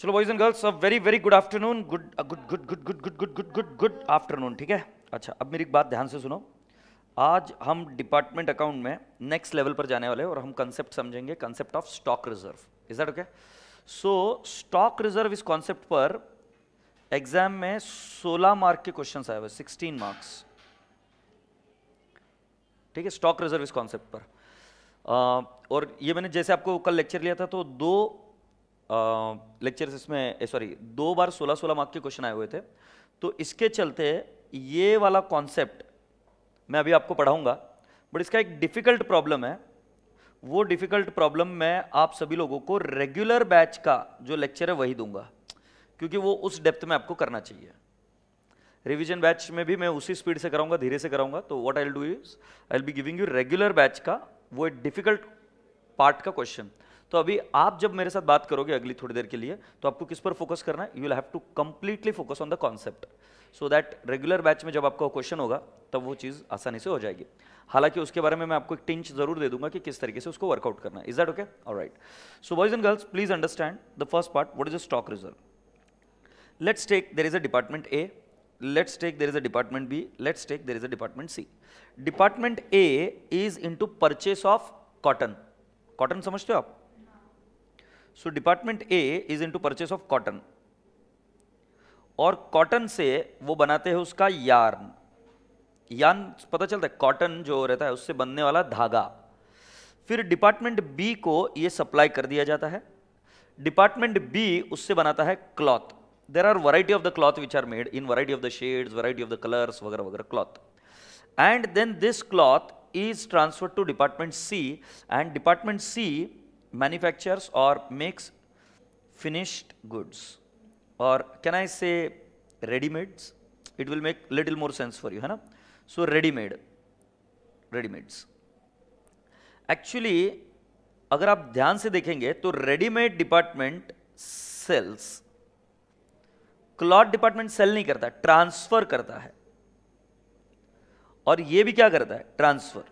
चलो boys and girls a very very good afternoon good good good good good good good good good good afternoon ठीक है अच्छा अब मेरी एक बात ध्यान से सुनो आज हम डिपार्टमेंट अकाउंट में नेक्स्ट लेवल पर जाने वाले हैं और हम कंसेप्ट समझेंगे concept of stock reserve is that okay so stock reserve इस कॉन्सेप्ट पर एग्जाम में 16 मार्क के क्वेश्चन आए हुए 16 मार्क्स ठीक है स्टॉक रिजर्व इस कॉन्सेप्ट पर आ, और ये मैंने जैसे आपको कल लेक्चर लिया था तो दो लेक्चर्स इसमें सॉरी दो बार सोलह सोलह मार्क के क्वेश्चन आए हुए थे तो इसके चलते ये वाला कॉन्सेप्ट मैं अभी आपको पढ़ाऊंगा बट इसका एक डिफ़िकल्ट प्रॉब्लम है वो डिफ़िकल्ट प्रॉब्लम मैं आप सभी लोगों को रेगुलर बैच का जो लेक्चर है वही दूंगा क्योंकि वो उस डेप्थ में आपको करना चाहिए रिवीजन बैच में भी मैं उसी स्पीड से कराऊंगा धीरे से कराऊंगा तो what I do is I be giving you regular batch का वो एक डिफ़िकल्ट पार्ट का क्वेश्चन तो अभी आप जब मेरे साथ बात करोगे अगली थोड़ी देर के लिए तो आपको किस पर फोकस करना है you will have to completely focus on the concept so that regular batch में जब आपका क्वेश्चन होगा तब वो चीज़ आसानी से हो जाएगी हालांकि उसके बारे में मैं आपको एक टिंच जरूर दे दूंगा कि किस तरीके से उसको वर्कआउट करना है इज दैट ओके और right so boys and girls please understand the first part what is a stock reserve take there is a department A let's take there is a department B let's take there is a department C department A is into purchase of cotton cotton समझते हो आप So department A is into purchase of cotton और cotton से वो बनाते हैं उसका yarn yarn पता चलता है कॉटन जो रहता है उससे बनने वाला धागा फिर डिपार्टमेंट बी को ये सप्लाई कर दिया जाता है डिपार्टमेंट बी उससे बनाता है cloth there are variety of the cloth which are made in variety of the shades variety of the colours वगैरह वगैरह cloth and then this cloth is transfer to department C and department C manufactures or makes finished goods or can I say ready-mades? It will make little more sense for you, hai na So ready-made, ready-mades. Actually, अगर आप ध्यान से देखेंगे तो readymade department sales cloth department sale नहीं करता transfer करता है और यह भी क्या करता है ट्रांसफर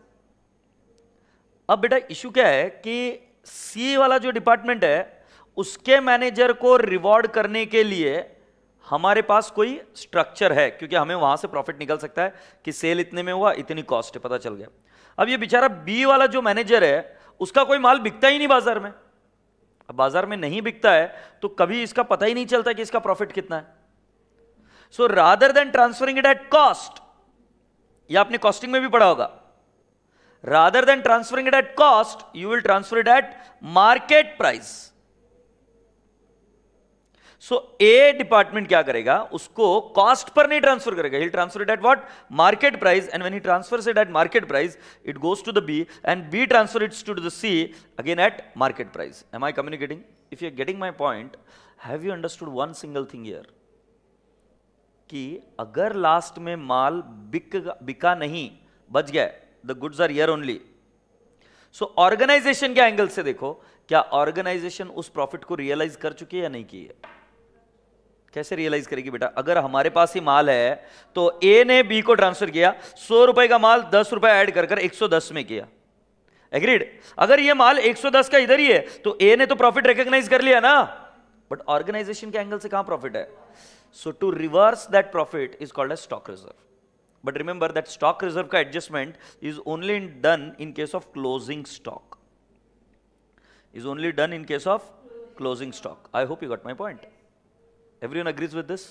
अब बेटा इशू क्या है कि सी वाला जो डिपार्टमेंट है उसके मैनेजर को रिवॉर्ड करने के लिए हमारे पास कोई स्ट्रक्चर है क्योंकि हमें वहां से प्रॉफिट निकल सकता है कि सेल इतने में हुआ इतनी कॉस्ट है पता चल गया अब ये बेचारा बी वाला जो मैनेजर है उसका कोई माल बिकता ही नहीं बाजार में अब बाजार में नहीं बिकता है तो कभी इसका पता ही नहीं चलता कि इसका प्रॉफिट कितना है so rather than transferring it at cost या आपने कॉस्टिंग में भी पढ़ा होगा rather than transferring it at cost you will transfer it at market price so A department क्या करेगा उसको कॉस्ट पर नहीं ट्रांसफर करेगा he transfer it at what market price and when he transfers it at market price it goes to the B and B transfer its to the C again at market price am I communicating if you are getting my point have you understood one single thing here कि अगर last में माल बिक बिका नहीं बच गया the goods are your only so organisation के angle से देखो क्या ऑर्गेनाइजेशन उस प्रॉफिट को रियलाइज कर चुकी है या नहीं की है कैसे रियलाइज करेगी बेटा अगर हमारे पास ही माल है तो ए ने बी को ट्रांसफर किया सौ रुपए का माल दस रुपए एड कर एक सौ दस में किया एग्रीड अगर ये माल एक सौ दस का इधर ही है तो ए ने तो प्रॉफिट रिकॉग्नाइज कर लिया ना बट ऑर्गेनाइजेशन के एंगल से कहां प्रॉफिट है so to reverse that profit is called a stock reserve but remember that stock reserve का adjustment is only done in case of closing stock is only done in case of closing stock I hope you got my point everyone agrees with this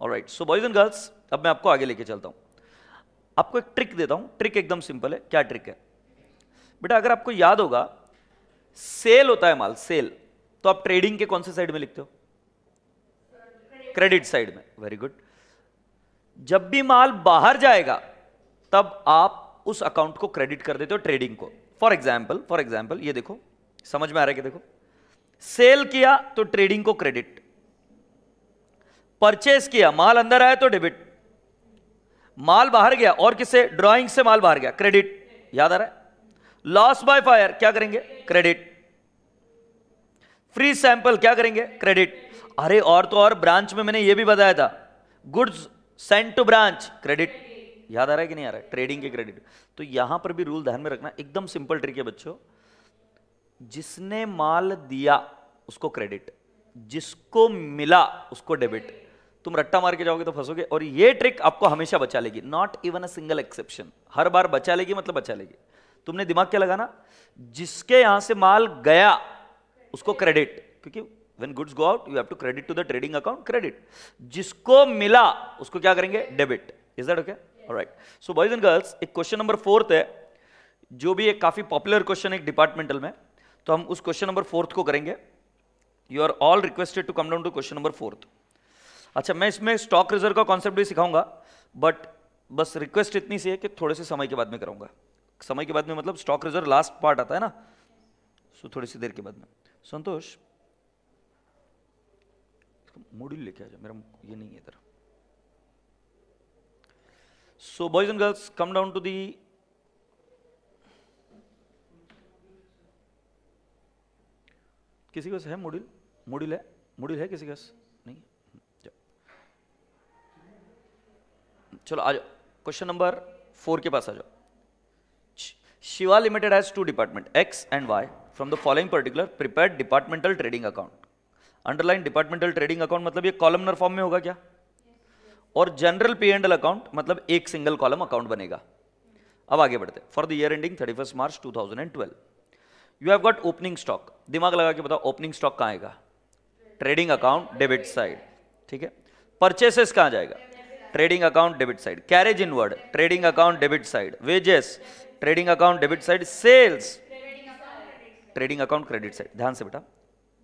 और right so boys and girls अब मैं आपको आगे लेके चलता हूं आपको एक ट्रिक देता हूं ट्रिक एकदम सिंपल है क्या ट्रिक है बेटा अगर आपको याद होगा सेल होता है माल सेल तो आप ट्रेडिंग के कौन से साइड में लिखते हो क्रेडिट साइड में वेरी गुड जब भी माल बाहर जाएगा तब आप उस अकाउंट को क्रेडिट कर देते हो ट्रेडिंग को फॉर एग्जाम्पल फॉर एग्जाम्पल ये देखो समझ में आ रहा है कि देखो सेल किया तो ट्रेडिंग को क्रेडिट परचेस किया माल अंदर आया तो डेबिट माल बाहर गया और किसे ड्राइंग से माल बाहर गया क्रेडिट याद आ रहा है लॉस बाय फायर क्या करेंगे क्रेडिट फ्री सैंपल क्या करेंगे क्रेडिट अरे और तो और ब्रांच में मैंने ये भी बताया था goods sent to branch credit याद आ रहा है कि नहीं आ रहा ट्रेडिंग के क्रेडिट तो यहां पर भी रूल ध्यान में रखना एकदम सिंपल ट्रिक है बच्चों जिसने माल दिया उसको क्रेडिट जिसको मिला उसको डेबिट तुम रट्टा मार के जाओगे तो फंसोगे और ये ट्रिक आपको हमेशा बचा लेगी not even a single exception हर बार बचा लेगी मतलब बचा लेगी तुमने दिमाग क्या लगाना जिसके यहां से माल गया उसको क्रेडिट क्योंकि when goods go out you have to credit to the trading account credit जिसको मिला उसको क्या करेंगे debit is that okay right so boys and girls एक क्वेश्चन नंबर फोर्थ है जो भी एक काफी पॉपुलर क्वेश्चन है डिपार्टमेंटल में तो हम उस क्वेश्चन नंबर फोर्थ को करेंगे you are all requested to come down to question number fourth अच्छा मैं इसमें स्टॉक रिजर्व का कॉन्सेप्ट भी सिखाऊंगा बट बस रिक्वेस्ट इतनी सी है कि थोड़े से समय के बाद में कराऊंगा समय के बाद में मतलब स्टॉक रिजर्व लास्ट पार्ट आता है ना सो so, थोड़ी सी देर के बाद में संतोष मॉड्यूल लेके आ जाओ मेरा ये नहीं है इधर so boys and girls come down to the किसी के पास है मॉड्यूल मॉड्यूल है मॉड्यूल है किसी के पास नहीं चलो आ जाओ क्वेश्चन नंबर फोर के पास आ जाओ Shiva limited has two department X and Y from the following particular prepared departmental trading account underline departmental trading account मतलब ये कॉलमनर फॉर्म में होगा क्या और जनरल पे एंड अकाउंट मतलब एक सिंगल कॉलम अकाउंट बनेगा अब आगे बढ़ते for the year ending thirty first March two thousand and twelve you have got opening stock दिमाग लगा के बताओ ओपनिंग स्टॉक कहाँ आएगा ट्रेडिंग अकाउंट डेबिट साइड ठीक है परचेसेस कहाँ जाएगा trading account debit side carriage inward trading account debit side wages trading account debit side sales trading account credit side ध्यान से बेटा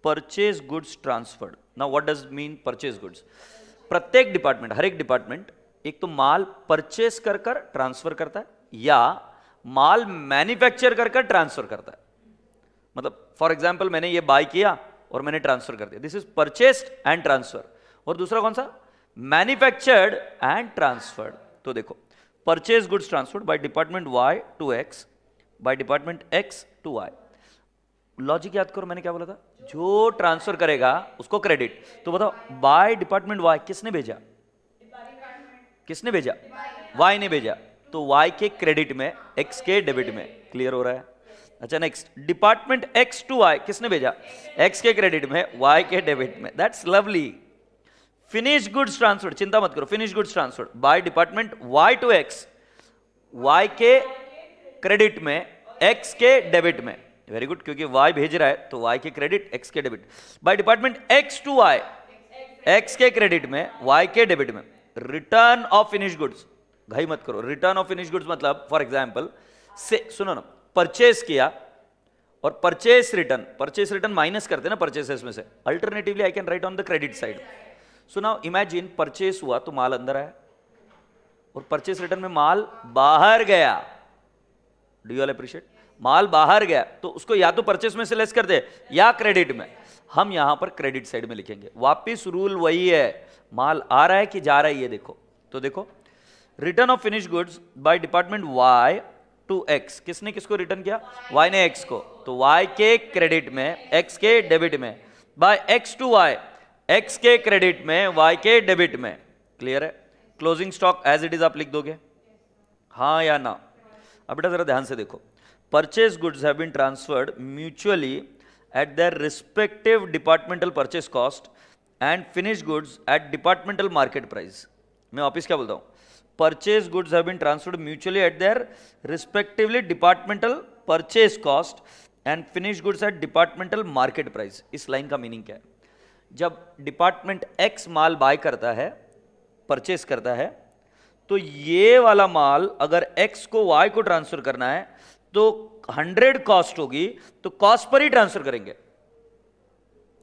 परचेज गुड्स ट्रांसफर्ड ना what does mean purchase goods प्रत्येक department हर एक department एक तो माल purchase कर कर ट्रांसफर करता है या माल मैन्युफैक्चर कर कर ट्रांसफर करता है मतलब फॉर एग्जाम्पल मैंने ये बाय किया और मैंने ट्रांसफर कर दिया this is purchased and transfer और दूसरा कौन सा मैन्युफैक्चर्ड एंड ट्रांसफर्ड तो देखो purchase goods transferred by department Y to X by department X to Y logic याद करो मैंने क्या बोला था जो ट्रांसफर करेगा उसको क्रेडिट तो बताओ बाय डिपार्टमेंट वाई किसने भेजा किसने भेजा वाई ने भेजा तो वाई के क्रेडिट में एक्स के डेबिट में क्लियर हो रहा है अच्छा next department X to Y किसने भेजा एक्स के क्रेडिट में वाई के डेबिट में that's lovely finish goods transfer चिंता मत करो finish goods transfer by department Y to X Y के क्रेडिट में एक्स के डेबिट में वेरी गुड क्योंकि वाई भेज रहा है तो वाई के क्रेडिट एक्स के debit by department X to Y X के क्रेडिट में वाई के डेबिट में रिटर्न ऑफ फिनिश गुड्स घाई मत करो रिटर्न ऑफ फिनिश गुड्स मतलब फॉर एग्जाम्पल से सुनो ना परचेस किया और purchase return purchase return minus करते ना परचेसेस में से alternatively I can write on the credit side so now imagine purchase हुआ तो माल अंदर आया और परचेस रिटर्न में माल बाहर गया डू यू ऑल अप्रिशिएट माल बाहर गया तो उसको या तो परचेस में से लेस कर दे या क्रेडिट में हम यहां पर क्रेडिट साइड में लिखेंगे वापिस रूल वही है माल आ रहा है कि जा रहा है ये देखो तो देखो return of finish goods by department Y to X किसने किसको रिटर्न किया वाई ने एक्स को तो वाई के क्रेडिट में एक्स के डेबिट में by X to Y X के क्रेडिट में वाई के डेबिट में क्लियर है closing stock as it is आप लिख दोगे हाँ या ना अब बेटा जरा ध्यान से देखो purchase goods have been transferred mutually at their respective departmental purchase cost and finished goods at departmental market price मैं ऑफिस क्या बोलता हूँ purchase goods have been transferred mutually at their respectively departmental purchase cost and finish goods at departmental market price इस line का meaning क्या है जब department x माल bye करता है परचेज करता है तो ये वाला माल अगर एक्स को वाई को ट्रांसफर करना है तो हंड्रेड कॉस्ट होगी तो कॉस्ट पर ही ट्रांसफर करेंगे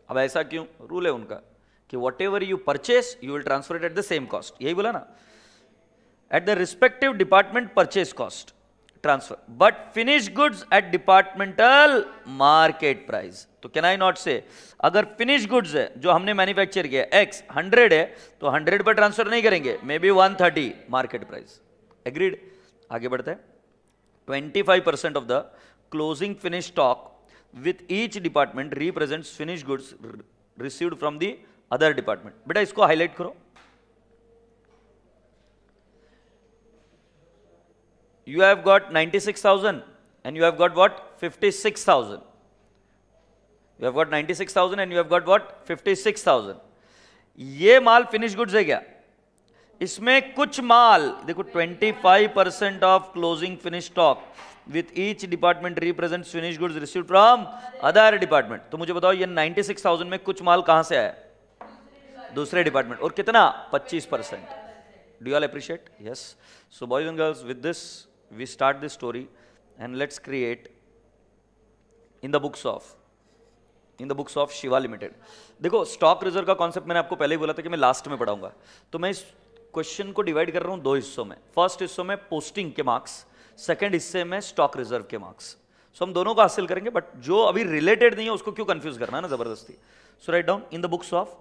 अब ऐसा क्यों रूल है उनका कि whatever you purchase you will transfer it at the same cost यही बोला ना at the respective department purchase cost transfer but finish goods at departmental market price तो कैन आई नॉट से अगर finish goods है जो हमने manufacture किया x hundred है तो हंड्रेड पर ट्रांसफर नहीं करेंगे maybe one thirty market price agreed आगे बढ़ते हैं 25% of the closing finished stock with each department represents finished goods received from the other department. बेटा इसको highlight karo. You have got 96,000 and you have got what? 56,000. You have got 96,000 and you have got what? 56,000. ये माल finish goods है क्या इसमें कुछ माल देखो 25 percent of closing finish stock with each department represent finish goods receive from other department तो मुझे बताओ ये 96,000 में कुछ माल कहां से आया दूसरे डिपार्टमेंट और कितना 25 percent do all appreciate yes so boys and girls with this we start this story and let's create in the books of in the books of Shiva limited देखो स्टॉक रिजर्व का कॉन्सेप्ट मैंने आपको पहले ही बोला था कि मैं लास्ट में पढ़ाऊंगा तो मैं इस क्वेश्चन को डिवाइड कर रहा हूं दो हिस्सों में फर्स्ट हिस्सों में पोस्टिंग के मार्क्स सेकेंड हिस्से में स्टॉक रिजर्व के मार्क्स सो हम दोनों को हासिल करेंगे बट जो अभी रिलेटेड नहीं है उसको क्यों कंफ्यूज करना है ना जबरदस्ती so write down in the books of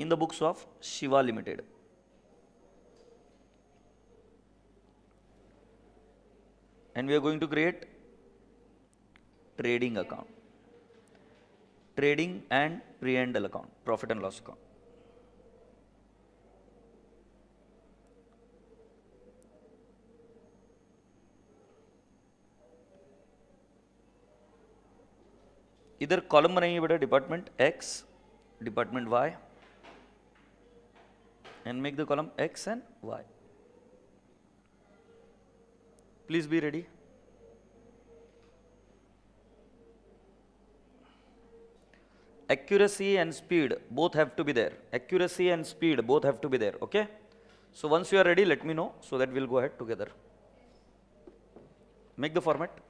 in the books of Shiva limited and we are going to create trading account trading and pre and L account profit and loss account इधर column बनाइए बेटा department X department Y and make the column x and y. Please be ready. Accuracy and speed both have to be there. Accuracy and speed both have to be there. Okay. So once you are ready, let me know so that we'll go ahead together. Make the format.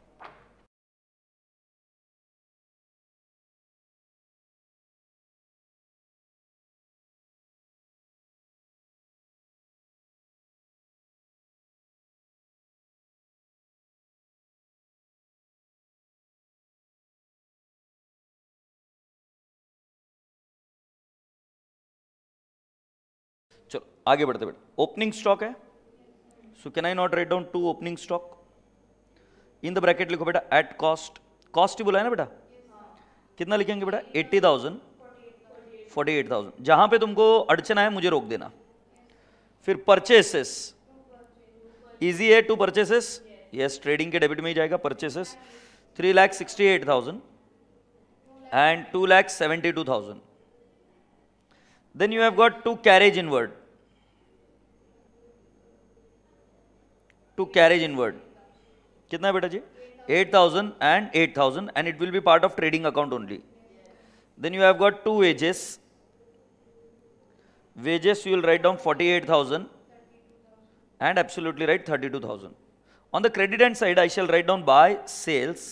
आगे बढ़ते बढ़ते opening stock है so can I not write down to opening stock in the bracket लिखो बेटा at cost cost ही बोला है ना बेटा कितना लिखेंगे बेटा eighty thousand forty eight thousand जहां पे तुमको अड़चन आए मुझे रोक देना फिर परचेसेस इजी है टू परचेसेस यस ट्रेडिंग के डेबिट में ही जाएगा purchases three lakh sixty eight thousand and two lakh seventy two thousand then you have got to carriage inward to carriage inward kitna beta ji 8000 and 8000 and it will be part of trading account only then you have got two wages wages you will write down 48000 and absolutely right 32000 on the credit end side i shall write down by sales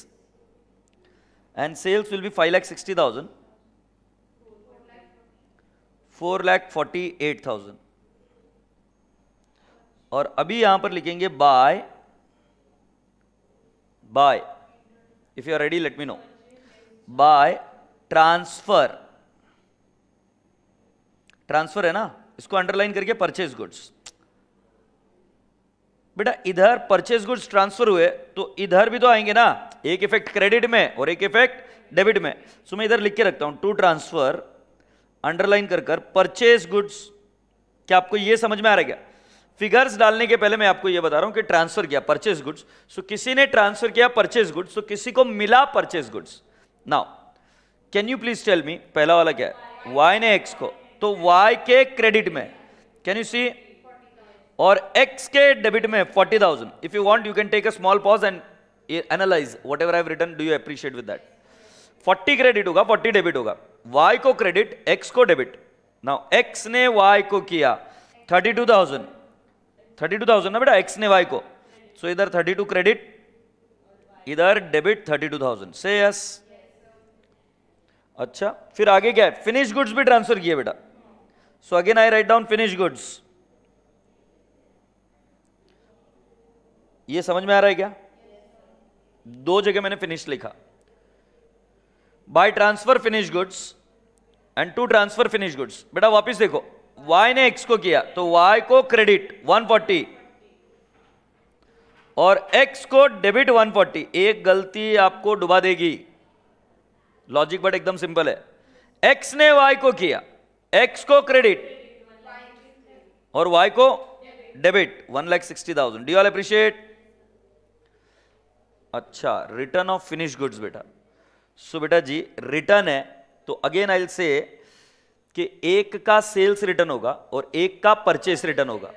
and sales will be 5 lakh 60000 4 lakh 48000 और अभी यहां पर लिखेंगे by by if you are ready let me know by transfer transfer है ना इसको underline करके purchase goods बेटा इधर परचेज गुड्स ट्रांसफर हुए तो इधर भी तो आएंगे ना एक इफेक्ट क्रेडिट में और एक इफेक्ट डेबिट में सो मैं इधर लिख के रखता हूं टू ट्रांसफर अंडरलाइन कर कर परचेज गुड्स क्या आपको यह समझ में आ रहा है क्या फिगर्स डालने के पहले मैं आपको यह बता रहा हूं कि ट्रांसफर किया परचेस गुड्स सो किसी ने ट्रांसफर किया परचेज गुड्स तो किसी को मिला purchase goods now can you please tell me पहला वाला क्या है वाई ने एक्स को तो वाई के क्रेडिट में कैन यू सी और एक्स के डेबिट में forty thousand if you want you can take a small pause and analyse whatever I return do you appreciate with that forty credit होगा forty debit होगा Y को credit X को debit now X ने Y को किया thirty two thousand thirty two thousand ना बेटा X ने वाई को सो so, इधर थर्टी टू क्रेडिट इधर डेबिट थर्टी टू थाउजेंड से यस अच्छा फिर आगे क्या है फिनिश गुड्स भी ट्रांसफर किए बेटा so again I write down finish goods ये समझ में आ रहा है क्या दो जगह मैंने फिनिश लिखा by transfer finish goods and to transfer finish goods बेटा वापस देखो वाई ने एक्स को किया तो वाई को क्रेडिट 140 और एक्स को डेबिट 140 एक गलती आपको डुबा देगी लॉजिक बट एकदम सिंपल है एक्स ने वाई को किया एक्स को क्रेडिट और वाई को debit one lakh sixty thousand do all appreciate अच्छा रिटर्न ऑफ फिनिश गुड्स बेटा सो बेटा जी रिटर्न है तो अगेन आई से कि एक का सेल्स रिटर्न होगा और एक का परचेस रिटर्न होगा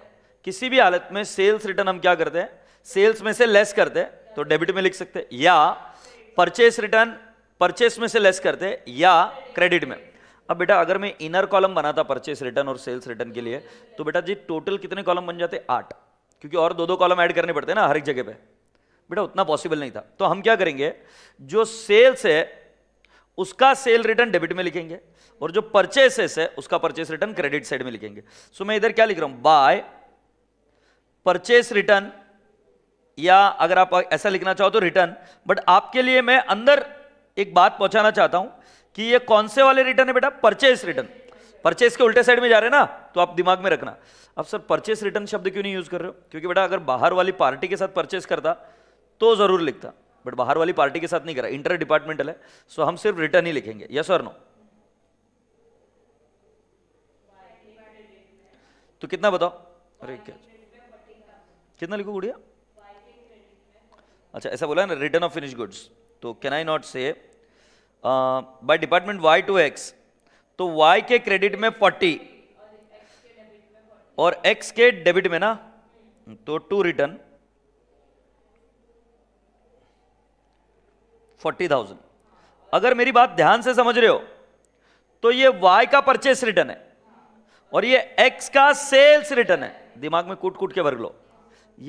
किसी भी हालत में सेल्स रिटर्न हम क्या करते हैं सेल्स में से लेस करते हैं तो डेबिट में लिख सकते हैं या परचेस रिटर्न परचेस में से लेस करते हैं या क्रेडिट में अब बेटा अगर मैं इनर कॉलम बनाता परचेस रिटर्न और सेल्स रिटर्न के लिए तो बेटा जी टोटल कितने कॉलम बन जाते आठ क्योंकि और दो दो कॉलम ऐड करने पड़ते हैं ना हर एक जगह पे बेटा उतना पॉसिबल नहीं था तो हम क्या करेंगे जो सेल्स है उसका सेल रिटर्न डेबिट में लिखेंगे और जो परचेसेस है उसका परचेस रिटर्न क्रेडिट साइड में लिखेंगे सो मैं इधर क्या लिख रहा हूं बाय परचेस रिटर्न या अगर आप ऐसा लिखना चाहो तो रिटर्न बट आपके लिए मैं अंदर एक बात पहुंचाना चाहता हूं कि ये कौन से वाले रिटर्न है बेटा परचेस रिटर्न परचेस के उल्टे साइड में जा रहे हैं ना तो आप दिमाग में रखना अब सर परचेस रिटर्न शब्द क्यों नहीं यूज कर रहे हो क्योंकि बेटा अगर बाहर वाली पार्टी के साथ परचेस करता तो जरूर लिखता बट बाहर वाली पार्टी के साथ नहीं करा इंटर डिपार्टमेंटल है सो हम सिर्फ रिटर्न ही लिखेंगे यस और नो तो कितना बताओ अरे क्या कितना लिखो गुड़िया अच्छा ऐसा बोला ना रिटर्न ऑफ फिनिश गुड्स तो can I not say by department Y to X तो वाई के क्रेडिट में फोर्टी और एक्स के डेबिट में ना तो टू रिटर्न फोर्टी थाउजेंड अगर मेरी बात ध्यान से समझ रहे हो तो ये वाई का परचेस रिटर्न है और ये एक्स का सेल्स रिटर्न है दिमाग में कूट कूट के भर लो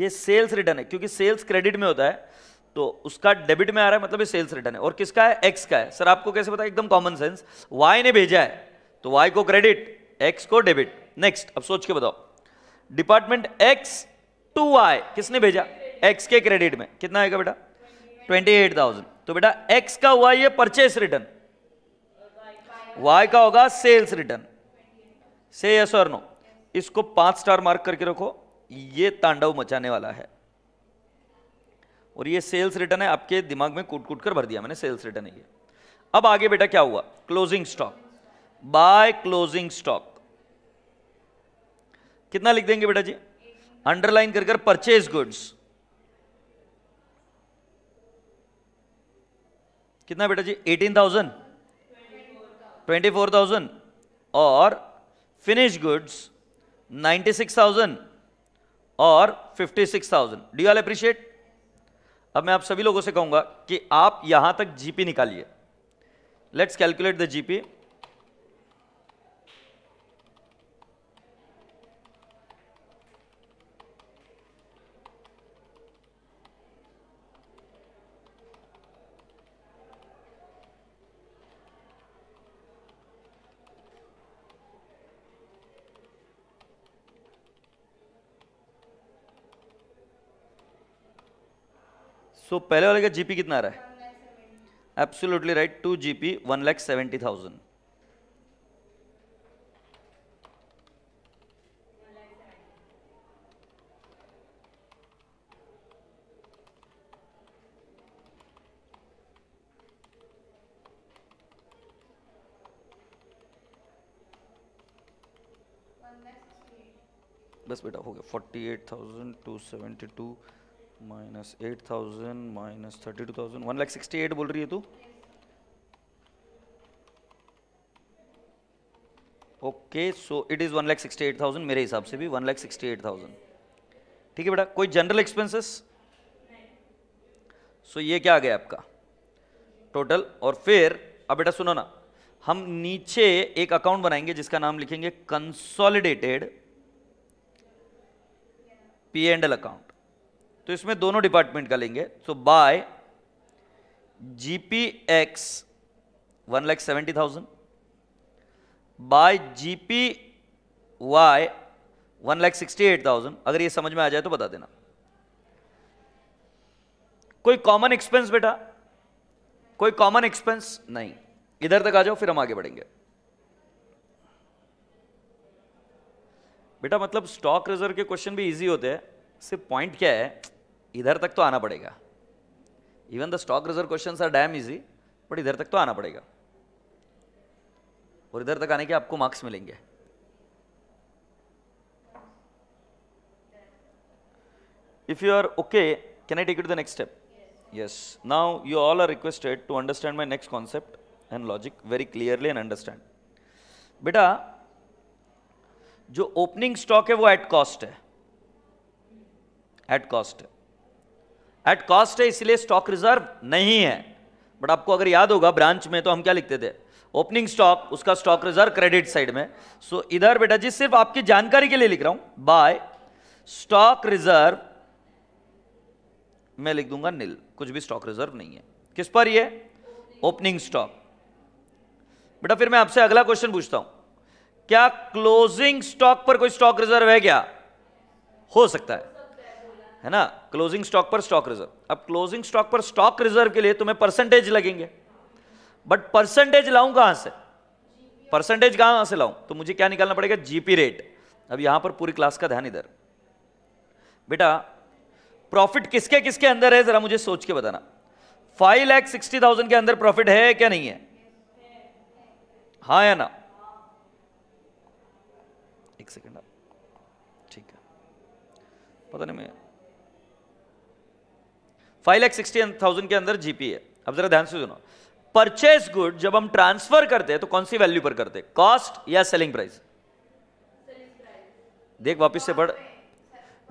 ये सेल्स रिटर्न है क्योंकि सेल्स क्रेडिट में होता है तो उसका डेबिट में आ रहा है मतलब ये सेल्स रिटर्न है और किसका है एक्स का है सर आपको कैसे पता एकदम कॉमन सेंस वाई ने भेजा है तो वाई को क्रेडिट एक्स को डेबिट नेक्स्ट अब सोच के बताओ डिपार्टमेंट एक्स टू वाई किसने भेजा एक्स के क्रेडिट में कितना आएगा बेटा ट्वेंटी एट थाउजेंड तो बेटा एक्स का हुआ ये परचेस रिटर्न वाई का होगा सेल्स रिटर्न से यस और नो इसको पांच स्टार मार्क करके रखो ये तांडव मचाने वाला है और ये सेल्स रिटर्न है आपके दिमाग में कूट कूट कर भर दिया मैंने सेल्स रिटर्न है ये अब आगे बेटा क्या हुआ closing stock by closing stock कितना लिख देंगे बेटा जी अंडरलाइन कर कर परचेज गुड्स कितना बेटा जी eighteen thousand twenty four thousand और finished सिक्स 96,000 और 56,000 डू यू ऑल अप्रिशिएट अब मैं आप सभी लोगों से कहूंगा कि आप यहां तक जीपी निकालिए let's calculate the GP so पहले वाले का जीपी कितना आ रहा है absolutely right to GP one lakh seventy thousand बस बेटा हो गया forty eight thousand two seventy two minus eight thousand minus thirty two thousand one lakh sixty eight बोल रही है तू okay so it is one lakh sixty eight thousand मेरे हिसाब से भी one lakh sixty eight thousand ठीक है बेटा कोई जनरल एक्सपेंसेस सो ये क्या आ गया आपका टोटल और फिर अब बेटा सुनो ना हम नीचे एक अकाउंट बनाएंगे जिसका नाम लिखेंगे consolidated P and L account तो इसमें दोनों डिपार्टमेंट का लेंगे तो by G P X one lakh seventy thousand by G P Y one lakh sixty eight thousand अगर ये समझ में आ जाए तो बता देना कोई कॉमन एक्सपेंस बेटा कोई कॉमन एक्सपेंस नहीं इधर तक आ जाओ फिर हम आगे बढ़ेंगे बेटा मतलब स्टॉक रिजर्व के क्वेश्चन भी इजी होते हैं सिर्फ पॉइंट क्या है इधर तक तो आना पड़ेगा even the stock reserve question are damn easy but इधर तक तो आना पड़ेगा और इधर तक आने के आपको मार्क्स मिलेंगे if you are okay can I take you the next step yes now you all are requested to understand my next concept and logic very clearly and understand बेटा जो ओपनिंग स्टॉक है वो at cost है at cost है at cost है इसलिए stock reserve नहीं है बट आपको अगर याद होगा ब्रांच में तो हम क्या लिखते थे ओपनिंग स्टॉक उसका स्टॉक रिजर्व क्रेडिट साइड में सो so, इधर बेटा जी सिर्फ आपकी जानकारी के लिए लिख रहा हूं बाय स्टॉक रिजर्व मैं लिख दूंगा नील कुछ भी स्टॉक रिजर्व नहीं है किस पर ये ओपनिंग स्टॉक बेटा फिर मैं आपसे अगला क्वेश्चन पूछता हूं क्या क्लोजिंग स्टॉक पर कोई स्टॉक रिजर्व है क्या हो सकता है है ना क्लोजिंग स्टॉक पर स्टॉक रिजर्व अब क्लोजिंग स्टॉक पर स्टॉक रिजर्व के लिए तुम्हें परसेंटेज लगेंगे बट परसेंटेज लाऊं कहां से परसेंटेज कहां से लाऊं तो मुझे क्या निकालना पड़ेगा जीपी रेट अब यहां पर पूरी क्लास का ध्यान इधर बेटा प्रॉफिट किसके किसके अंदर है जरा मुझे सोच के बताना फाइव लैख सिक्सटी थाउजेंड के अंदर प्रॉफिट है क्या नहीं है हा या ना एक सेकेंड ठीक है पता नहीं मैं फाइव लैख सिक्सटी थाउजेंड के अंदर जीपी है अब जरा ध्यान से सुनो परचेज गुड जब हम ट्रांसफर करते हैं तो कौन सी वैल्यू पर करते हैं कॉस्ट या सेलिंग प्राइस देख वापस से पढ़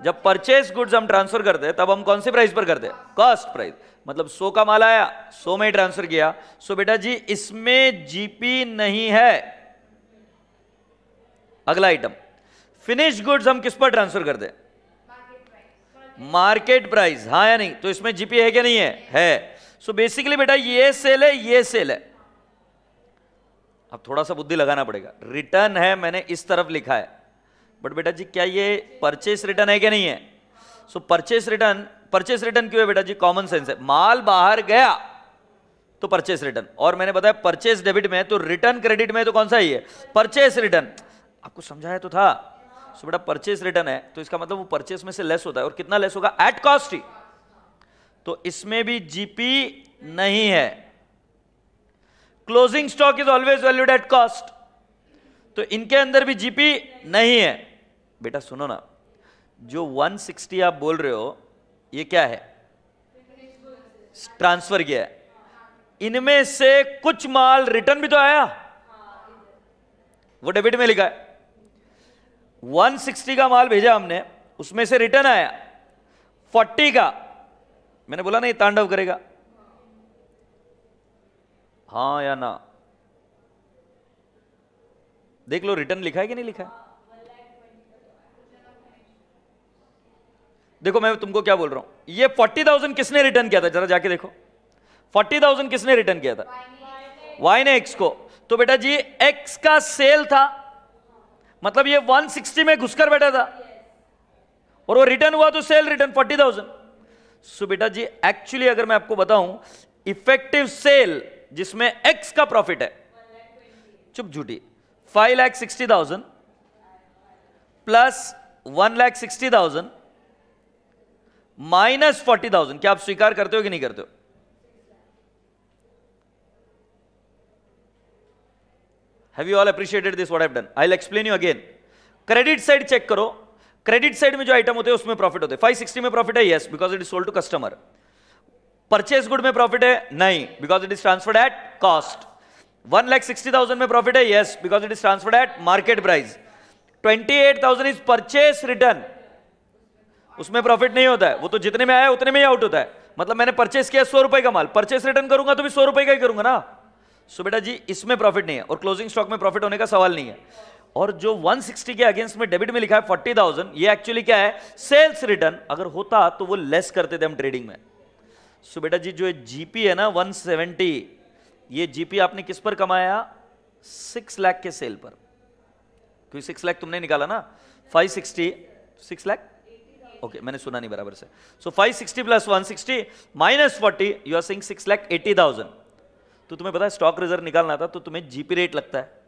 जब परचेज गुड्स हम ट्रांसफर करते हैं तब हम कौन सी प्राइस पर करते हैं कॉस्ट प्राइस मतलब सो का माल आया सो में ट्रांसफर किया सो बेटा जी इसमें जीपी नहीं है अगला आइटम फिनिश गुड्स हम किस पर ट्रांसफर करते हैं मार्केट प्राइस हाँ या नहीं तो इसमें जीपी है क्या नहीं है है सो so बेसिकली बेटा ये सेल है ये सेल है अब थोड़ा सा बुद्धि लगाना पड़ेगा रिटर्न है मैंने इस तरफ लिखा है बट बेटा जी क्या ये परचेस रिटर्न है क्या नहीं है so purchase return purchase return क्यों है बेटा जी कॉमन सेंस है माल बाहर गया तो परचेस रिटर्न और मैंने बताया परचेस डेबिट में तो रिटर्न क्रेडिट में तो कौन सा ही है परचेस रिटर्न आपको समझाया तो था सो बेटा परचेस रिटर्न है तो इसका मतलब वो परचेस में से लेस होता है और कितना लेस होगा एट कॉस्ट ही तो इसमें भी जीपी नहीं है closing stock is always valued at cost तो इनके अंदर भी जीपी नहीं है बेटा सुनो ना जो 160 आप बोल रहे हो ये क्या है ट्रांसफर किया है इनमें से कुछ माल रिटर्न भी तो आया वो डेबिट में लिखा है 160 का माल भेजा हमने उसमें से रिटर्न आया 40 का मैंने बोला नहीं तांडव करेगा हाँ या ना देख लो रिटर्न लिखा है कि नहीं लिखा है देखो मैं तुमको क्या बोल रहा हूं ये 40,000 किसने रिटर्न किया था जरा जाके देखो 40,000 किसने रिटर्न किया था वाई ने एक्स को तो बेटा जी एक्स का सेल था मतलब ये 160 में घुसकर बैठा था और वो रिटर्न हुआ तो सेल रिटर्न 40,000 सो बेटा जी एक्चुअली अगर मैं आपको बताऊं इफेक्टिव सेल जिसमें एक्स का प्रॉफिट है चुप झूठी five lakh sixty thousand plus one lakh sixty thousand minus forty thousand क्या आप स्वीकार करते हो कि नहीं करते हो have you all appreciated this what I have done I will explain you again credit side check करो क्रेडिट साइड में जो आइटम होते हैं उसमें प्रॉफिट होते हैं फाइव सिक्सटी में प्रॉफिट है yes because it is sold to customer purchase good में प्रॉफिट है नहीं because it is transferred at cost one lakh sixty thousand में प्रॉफिट है yes because it is transferred at market price twenty eight thousand is purchase return उसमें profit नहीं होता है वो तो जितने में आया उतने में ही आउट होता है मतलब मैंने परचेस किया सौ रुपए का माल परचेस रिटर्न करूंगा तो भी सौ रुपए का ही करूंगा ना सो बेटा जी इसमें प्रॉफिट नहीं है और क्लोजिंग स्टॉक में प्रॉफिट होने का सवाल नहीं है और जो 160 के अगेंस्ट में डेबिट में लिखा है 40,000 ये एक्चुअली क्या है सेल्स रिटर्न अगर होता तो वो लेस करते थे हम ट्रेडिंग में सो बेटा जी जो जीपी है ना वन ये जीपी आपने किस पर कमाया सिक्स लाख के सेल पर क्योंकि सिक्स लाख तुमने निकाला ना five sixty six lakh okay मैंने सुना नहीं बराबर से so five sixty plus one sixty minus forty you are saying six lakh eighty thousand तो तुम्हें पता है स्टॉक रिजर्व निकालना था तो तुम्हें जीपी रेट लगता है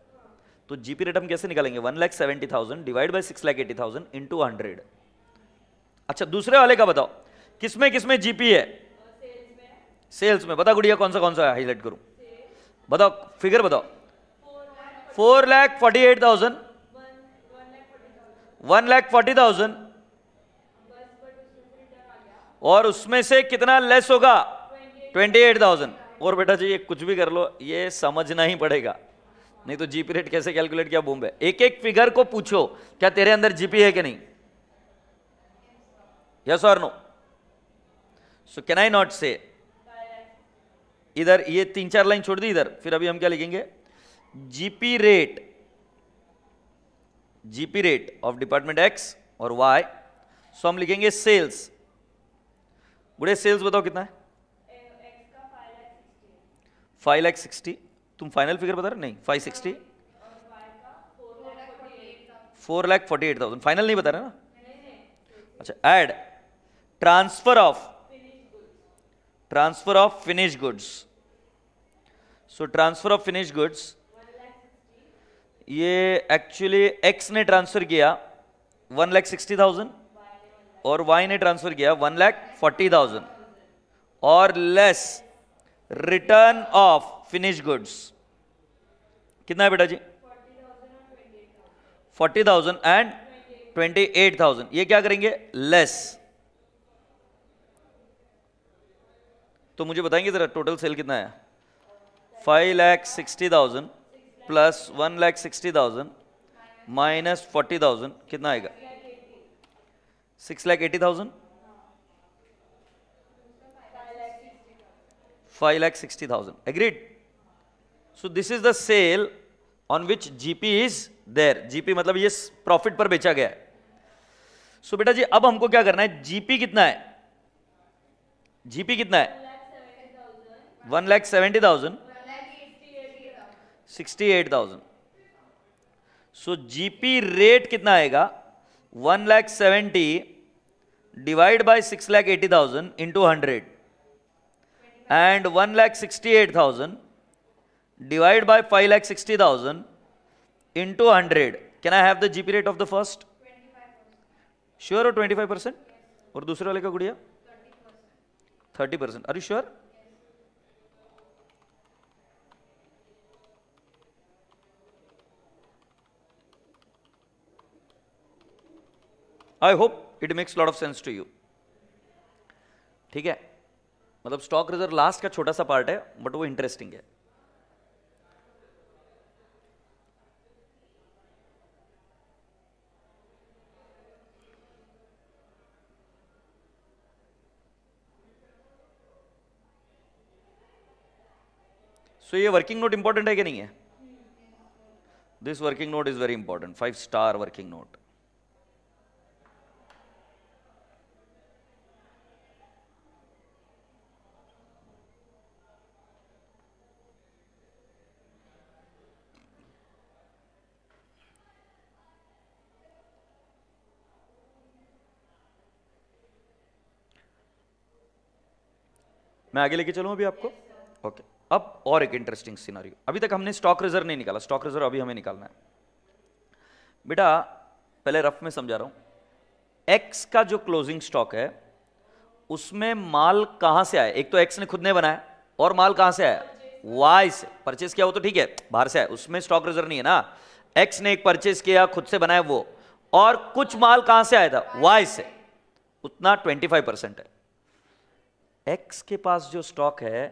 तो जीपी रेट हम कैसे निकालेंगे one lakh seventy thousand divide by six lakh eighty thousand into hundred अच्छा दूसरे वाले का बताओ किसमें किसमें जीपी है सेल्स में बता गुड़िया कौन सा कौन सा हाईलाइट करूं बताओ फिगर बताओ four lakh forty eight thousand one lakh forty thousand और उसमें से कितना लेस होगा ट्वेंटी एट थाउजेंड और बेटा जी ये कुछ भी कर लो ये समझना ही पड़ेगा नहीं तो जीपी रेट कैसे कैलकुलेट किया बॉम्बे एक एक फिगर को पूछो क्या तेरे अंदर जीपी है कि नहीं यस और no so can I not say इधर ये तीन चार लाइन छोड़ दी इधर फिर अभी हम क्या लिखेंगे GP rate GP rate of department X और वाई सो हम लिखेंगे सेल्स बुढ़े सेल्स बताओ कितना है फाइव लाख सिक्सटी तुम फाइनल फिगर बता रहे नहीं five sixty four lakh forty eight thousand final नहीं बता रहे ना अच्छा add transfer of transfer of finish goods so transfer of finish goods ये एक्चुअली एक्स ने ट्रांसफर किया वन लैख सिक्सटी थाउजेंड और वाई ने ट्रांसफर किया वन लैख फोर्टी थाउजेंड और less return of finish goods कितना है बेटा जी forty thousand and twenty eight thousand ये क्या करेंगे लेस तो मुझे बताएंगे जरा टोटल सेल कितना है five lakh sixty thousand plus one lakh sixty thousand minus forty thousand कितना आएगा six lakh eighty thousand five lakh sixty thousand agreed so this is the sale on which GP is there GP मतलब ये profit पर बेचा गया है सो so, बेटा जी अब हमको क्या करना है जीपी कितना है जीपी कितना है one lakh seventy thousand sixty eight thousand so GP rate कितना आएगा one lakh seventy divide by six lakh eighty thousand into hundred and 1 lakh 68,000 divided by 5 lakh 60,000 into 100. Can I have the GP rate of the first? Sure or 25 percent? और दूसरे वाले का गुड़िया thirty percent are you sure I hope it makes lot of sense to you ठीक है मतलब stock reserve last का छोटा सा पार्ट है बट वो इंटरेस्टिंग है सो so, ये वर्किंग नोट इंपॉर्टेंट है कि नहीं है this working note is very important five star working note मैं आगे लेके चलूँ अभी आपको ओके okay. अब और एक इंटरेस्टिंग सीनारी अभी तक हमने स्टॉक रिजर्व नहीं निकाला स्टॉक रिजर्व अभी हमें निकालना है बेटा पहले रफ में समझा रहा हूं एक्स का जो क्लोजिंग स्टॉक है उसमें माल कहां से आया एक तो एक्स ने खुद ने बनाया और माल कहां से आया वाई से परचेस किया वो तो ठीक है बाहर से आया उसमें स्टॉक रिजर्व नहीं है ना एक्स ने एक परचेस किया खुद से बनाया वो और कुछ माल कहां से आया था वाई से उतना फाइव परसेंट है एक्स के पास जो स्टॉक है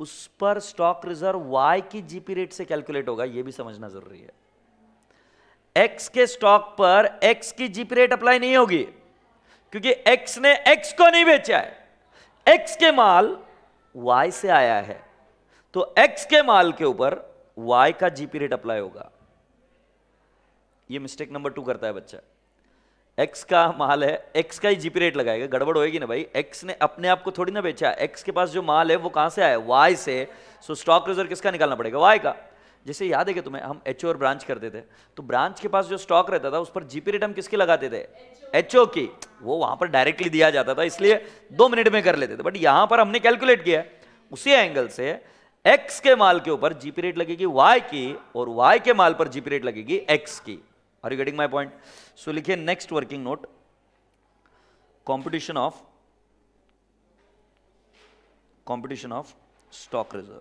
उस पर स्टॉक रिजर्व वाई की जीपी रेट से कैलकुलेट होगा यह भी समझना जरूरी है एक्स के स्टॉक पर एक्स की जीपी रेट अप्लाई नहीं होगी क्योंकि एक्स ने एक्स को नहीं बेचा है एक्स के माल वाई से आया है तो एक्स के माल के ऊपर वाई का जीपी रेट अप्लाई होगा यह मिस्टेक नंबर टू करता है बच्चा एक्स का माल है एक्स का ही जीपी रेट लगाएगा गड़बड़ होएगी ना भाई एक्स ने अपने आप को थोड़ी ना बेचा एक्स के पास जो माल है वो कहाँ से आया वाई से सो स्टॉक रिजर्व किसका निकालना पड़ेगा वाई का जैसे याद है कि तुम्हें हम एच और ब्रांच करते थे तो ब्रांच के पास जो स्टॉक रहता था उस पर जीपी रेट हम किसके लगाते थे एच की वो वहां पर डायरेक्टली दिया जाता था इसलिए दो मिनट में कर लेते थे बट यहां पर हमने कैलकुलेट किया उसी एंगल से एक्स के माल के ऊपर जीपी रेट लगेगी वाई की और वाई के माल पर जीपी रेट लगेगी एक्स की are you getting my point so लिखिए next working note competition of competition of stock reserve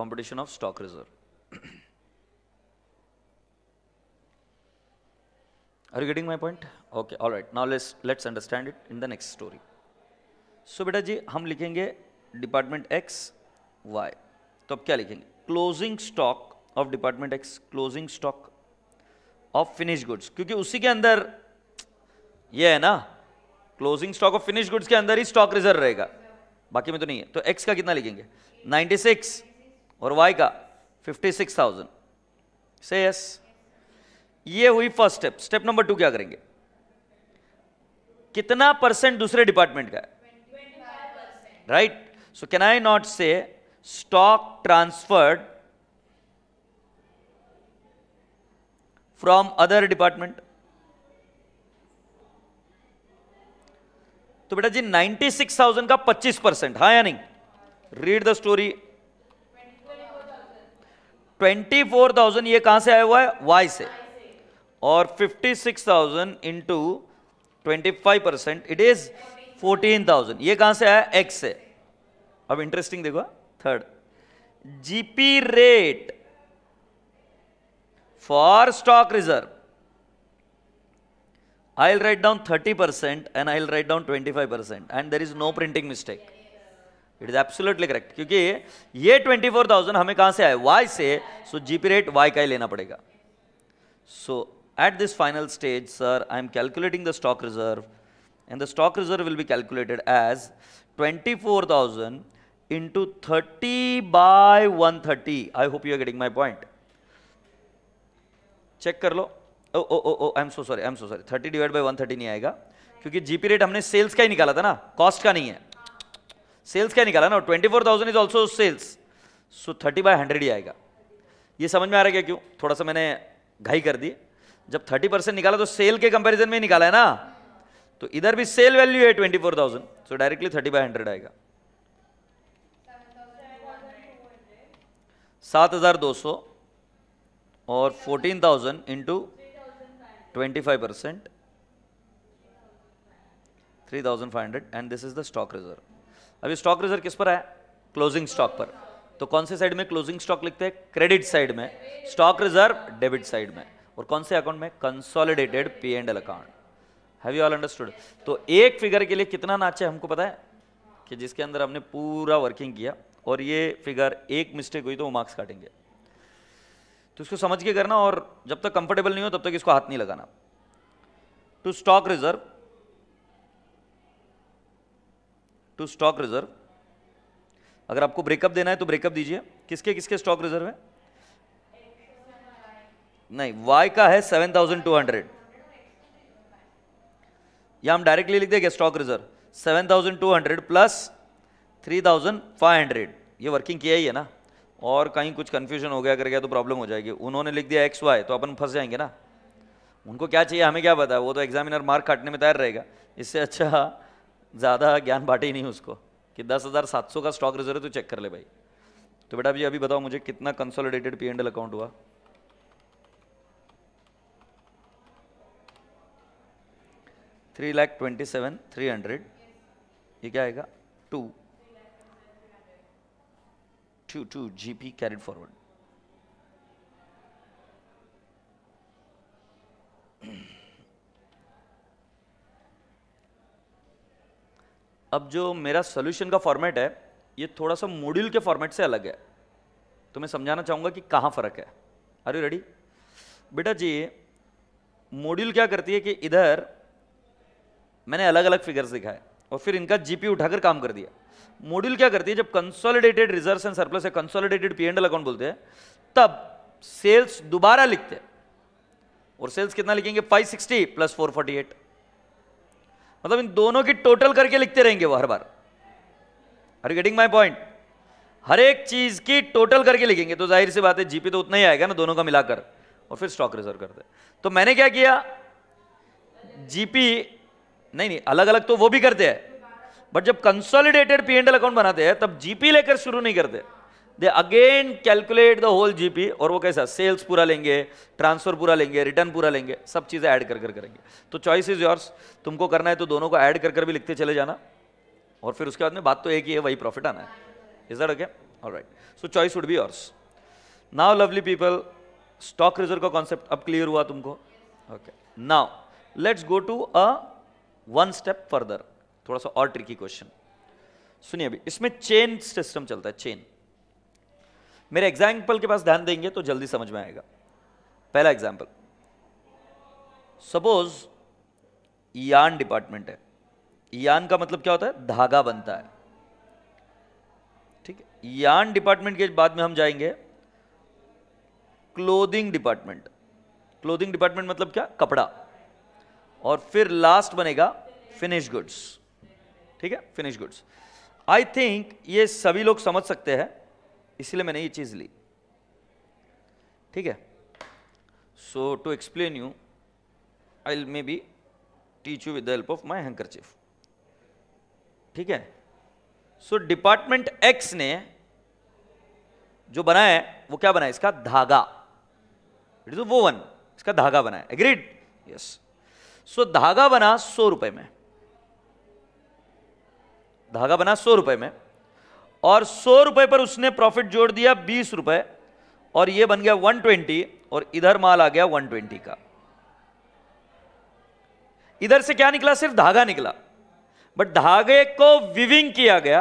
competition of stock reserve are you getting my point okay all right now let's let's understand it in the next story so बेटा जी हम लिखेंगे department x Y तो अब क्या लिखेंगे closing stock of department X closing stock of finish goods क्योंकि उसी के अंदर ये है ना closing stock of finish goods के अंदर ही स्टॉक रिजर्व रहेगा बाकी में तो नहीं है तो एक्स का कितना लिखेंगे 96 और वाई का 56,000 से यस ये हुई first step step number two क्या करेंगे कितना परसेंट दूसरे डिपार्टमेंट का है right so can I not say stock transferred from other department तो बेटा जी 96,000 का 25 परसेंट हाँ या नहीं रीड द स्टोरी 24,000 ये कहां से आया हुआ है वाई से और 56,000 इंटू परसेंट इट इज 14,000 ये कहां से आया एक्स से अब इंटरेस्टिंग देखो हाँ? third gp rate for stock reserve i'll write down 30% and i'll write down 25% and there is no printing mistake it is absolutely correct kyunki ye 24000 hame kahan se aaye y so gp rate y ka hi lena padega so at this final stage sir i am calculating the stock reserve and the stock reserve will be calculated as 24000 into 30 by 130. I hope you are getting my point check कर लो oh oh oh I am so sorry I am so sorry thirty divide by thirty नहीं आएगा क्योंकि GP rate हमने sales का ही निकाला था ना कॉस्ट का नहीं है सेल्स का ही निकाला ना twenty four thousand is also sales so thirty by hundred ही आएगा ये समझ में आ रहा है क्यों थोड़ा सा मैंने घाई कर दी जब थर्टी परसेंट निकाला तो सेल के कंपेरिजन में ही निकाला है ना तो इधर भी सेल वैल्यू है twenty four thousand so directly thirty by hundred आएगा सात हज़ार दो सौ और fourteen thousand into twenty five percent three thousand five hundred and this is the stock reserve अभी स्टॉक रिजर्व किस पर है क्लोजिंग स्टॉक पर तो कौन से साइड में क्लोजिंग स्टॉक लिखते हैं क्रेडिट साइड में स्टॉक रिजर्व डेबिट साइड में और कौन से अकाउंट में consolidated P and L account have you all understood तो एक फिगर के लिए कितना नाचे हमको पता है कि जिसके अंदर हमने पूरा वर्किंग किया और ये फिगर एक मिस्टेक हुई तो वो मार्क्स काटेंगे तो इसको समझ के करना और जब तक कंफर्टेबल नहीं हो तब तक इसको हाथ नहीं लगाना to stock reserve to stock reserve अगर आपको ब्रेकअप देना है तो ब्रेकअप दीजिए किसके किसके स्टॉक रिजर्व है नहीं वाई का है सेवन थाउजेंड टू हंड्रेड या हम डायरेक्टली लिख देंगे stock reserve seven thousand two hundred plus three thousand five hundred ये वर्किंग किया ही है ना और कहीं कुछ कन्फ्यूजन हो गया कर गया तो प्रॉब्लम हो जाएगी उन्होंने लिख दिया एक्स वाई तो अपन फंस जाएंगे ना उनको क्या चाहिए हमें क्या पता वो तो एग्जामिनर मार्क काटने में तैयार रहेगा इससे अच्छा ज़्यादा ज्ञान बाटे ही नहीं उसको कि दस हज़ार सात सौ का स्टॉक रिजर्व तो चेक कर ले भाई तो बेटा जी अभी बताओ मुझे कितना consolidated P and L account हुआ three lakh twenty seven three hundred ये क्या आएगा to to to GP carried forward. अब जो मेरा सोल्यूशन का फॉर्मेट है ये थोड़ा सा मॉड्यूल के फॉर्मेट से अलग है तो मैं समझाना चाहूंगा कि कहां फ़र्क है आर यू रेडी बेटा जी मॉड्यूल क्या करती है कि इधर मैंने अलग अलग फिगर्स दिखाए और फिर इनका जीपी उठाकर काम कर दिया मॉड्यूल क्या करती है जब कंसोलिडेटेड रिजर्व एंड सरप्लस है कंसोलिडेटेड पी एंड अकाउंट बोलते हैं तब सेल्स दोबारा लिखते हैं और सेल्स कितना लिखेंगे 560 प्लस 448 मतलब इन दोनों की टोटल करके लिखते रहेंगे वो हर बार are you getting my point हर एक चीज की टोटल करके लिखेंगे तो जाहिर सी बात है जीपी तो उतना ही आएगा ना दोनों का मिलाकर और फिर स्टॉक रिजर्व करते तो मैंने क्या किया जीपी नहीं नहीं अलग अलग तो वो भी करते हैं बट जब कंसोलिडेटेड पी अकाउंट बनाते हैं तब जीपी लेकर शुरू नहीं करते they again calculate the whole GP और वो कैसा सेल्स पूरा लेंगे ट्रांसफर पूरा लेंगे रिटर्न पूरा लेंगे सब चीज़ें ऐड कर कर करेंगे तो चॉइस इज योर्स तुमको करना है तो दोनों को ऐड कर कर भी लिखते चले जाना और फिर उसके बाद में बात तो एक ही है वही प्रॉफिट आना है is that okay all right so choice would be yours now lovely people stock reserve का कॉन्सेप्ट अब क्लियर हुआ तुमको okay now let's go to a one step further थोड़ा सा और ट्रिकी क्वेश्चन सुनिए अभी इसमें चेन सिस्टम चलता है चेन मेरे एग्जाम्पल के पास ध्यान देंगे तो जल्दी समझ में आएगा पहला एग्जाम्पल सपोज यान डिपार्टमेंट है यान का मतलब क्या होता है धागा बनता है ठीक है यान डिपार्टमेंट के बाद में हम जाएंगे क्लोदिंग डिपार्टमेंट क्लोदिंग डिपार्टमेंट मतलब क्या कपड़ा और फिर लास्ट बनेगा फिनिश गुड्स ठीक है फिनिश गुड्स आई थिंक ये सभी लोग समझ सकते हैं इसलिए मैंने ये चीज़ ली ठीक है so to explain you I may be teach you with the help of my chief ठीक है सो डिपार्टमेंट एक्स ने जो बनाया है वो क्या बनाया इसका धागा इट इज वो वन इसका धागा बनाया एग्रीड यस सो धागा बना सौ रुपए में धागा बना सौ रुपए में और सौ रुपए पर उसने प्रॉफिट जोड़ दिया बीस रुपए और ये बन गया वन ट्वेंटी और इधर माल आ गया वन ट्वेंटी का इधर से क्या निकला सिर्फ धागा निकला बट धागे को विविंग किया गया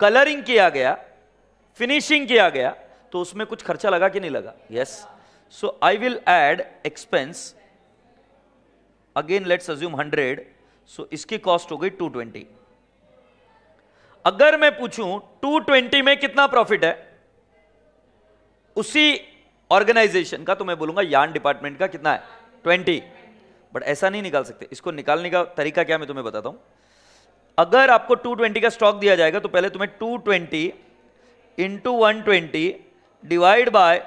कलरिंग किया गया फिनिशिंग किया गया तो उसमें कुछ खर्चा लगा कि नहीं लगा yes so I will add expense again let's assume hundred so इसकी कॉस्ट हो गई टू ट्वेंटी अगर मैं पूछूं 220 में कितना प्रॉफिट है उसी ऑर्गेनाइजेशन का तो मैं बोलूंगा यान डिपार्टमेंट का कितना है 20 बट ऐसा नहीं निकाल सकते इसको निकालने का तरीका क्या मैं तुम्हें बताता हूं अगर आपको 220 का स्टॉक दिया जाएगा तो पहले तुम्हें 220 twenty into one divide by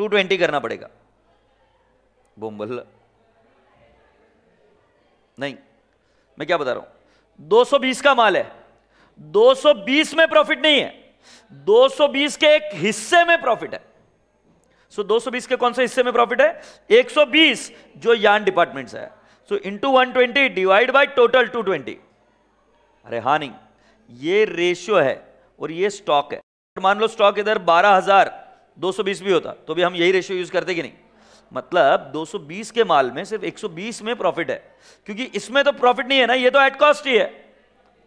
220 करना पड़ेगा बोम्बल नहीं मैं क्या बता रहा हूं 220 का माल है 220 में प्रॉफिट नहीं है 220 के एक हिस्से में प्रॉफिट है सो so, 220 के कौन से हिस्से में प्रॉफिट है 120 जो यान डिपार्टमेंट है so into one twenty divide by total 220 अरे हा नहीं ये रेशियो है और ये स्टॉक है मान लो स्टॉक इधर बारह हजार दो सौ बीस भी होता तो भी हम यही रेशियो यूज करते कि नहीं मतलब 220 के माल में सिर्फ 120 में प्रॉफिट है क्योंकि इसमें तो प्रॉफिट नहीं है ना ये तो एट कॉस्ट ही है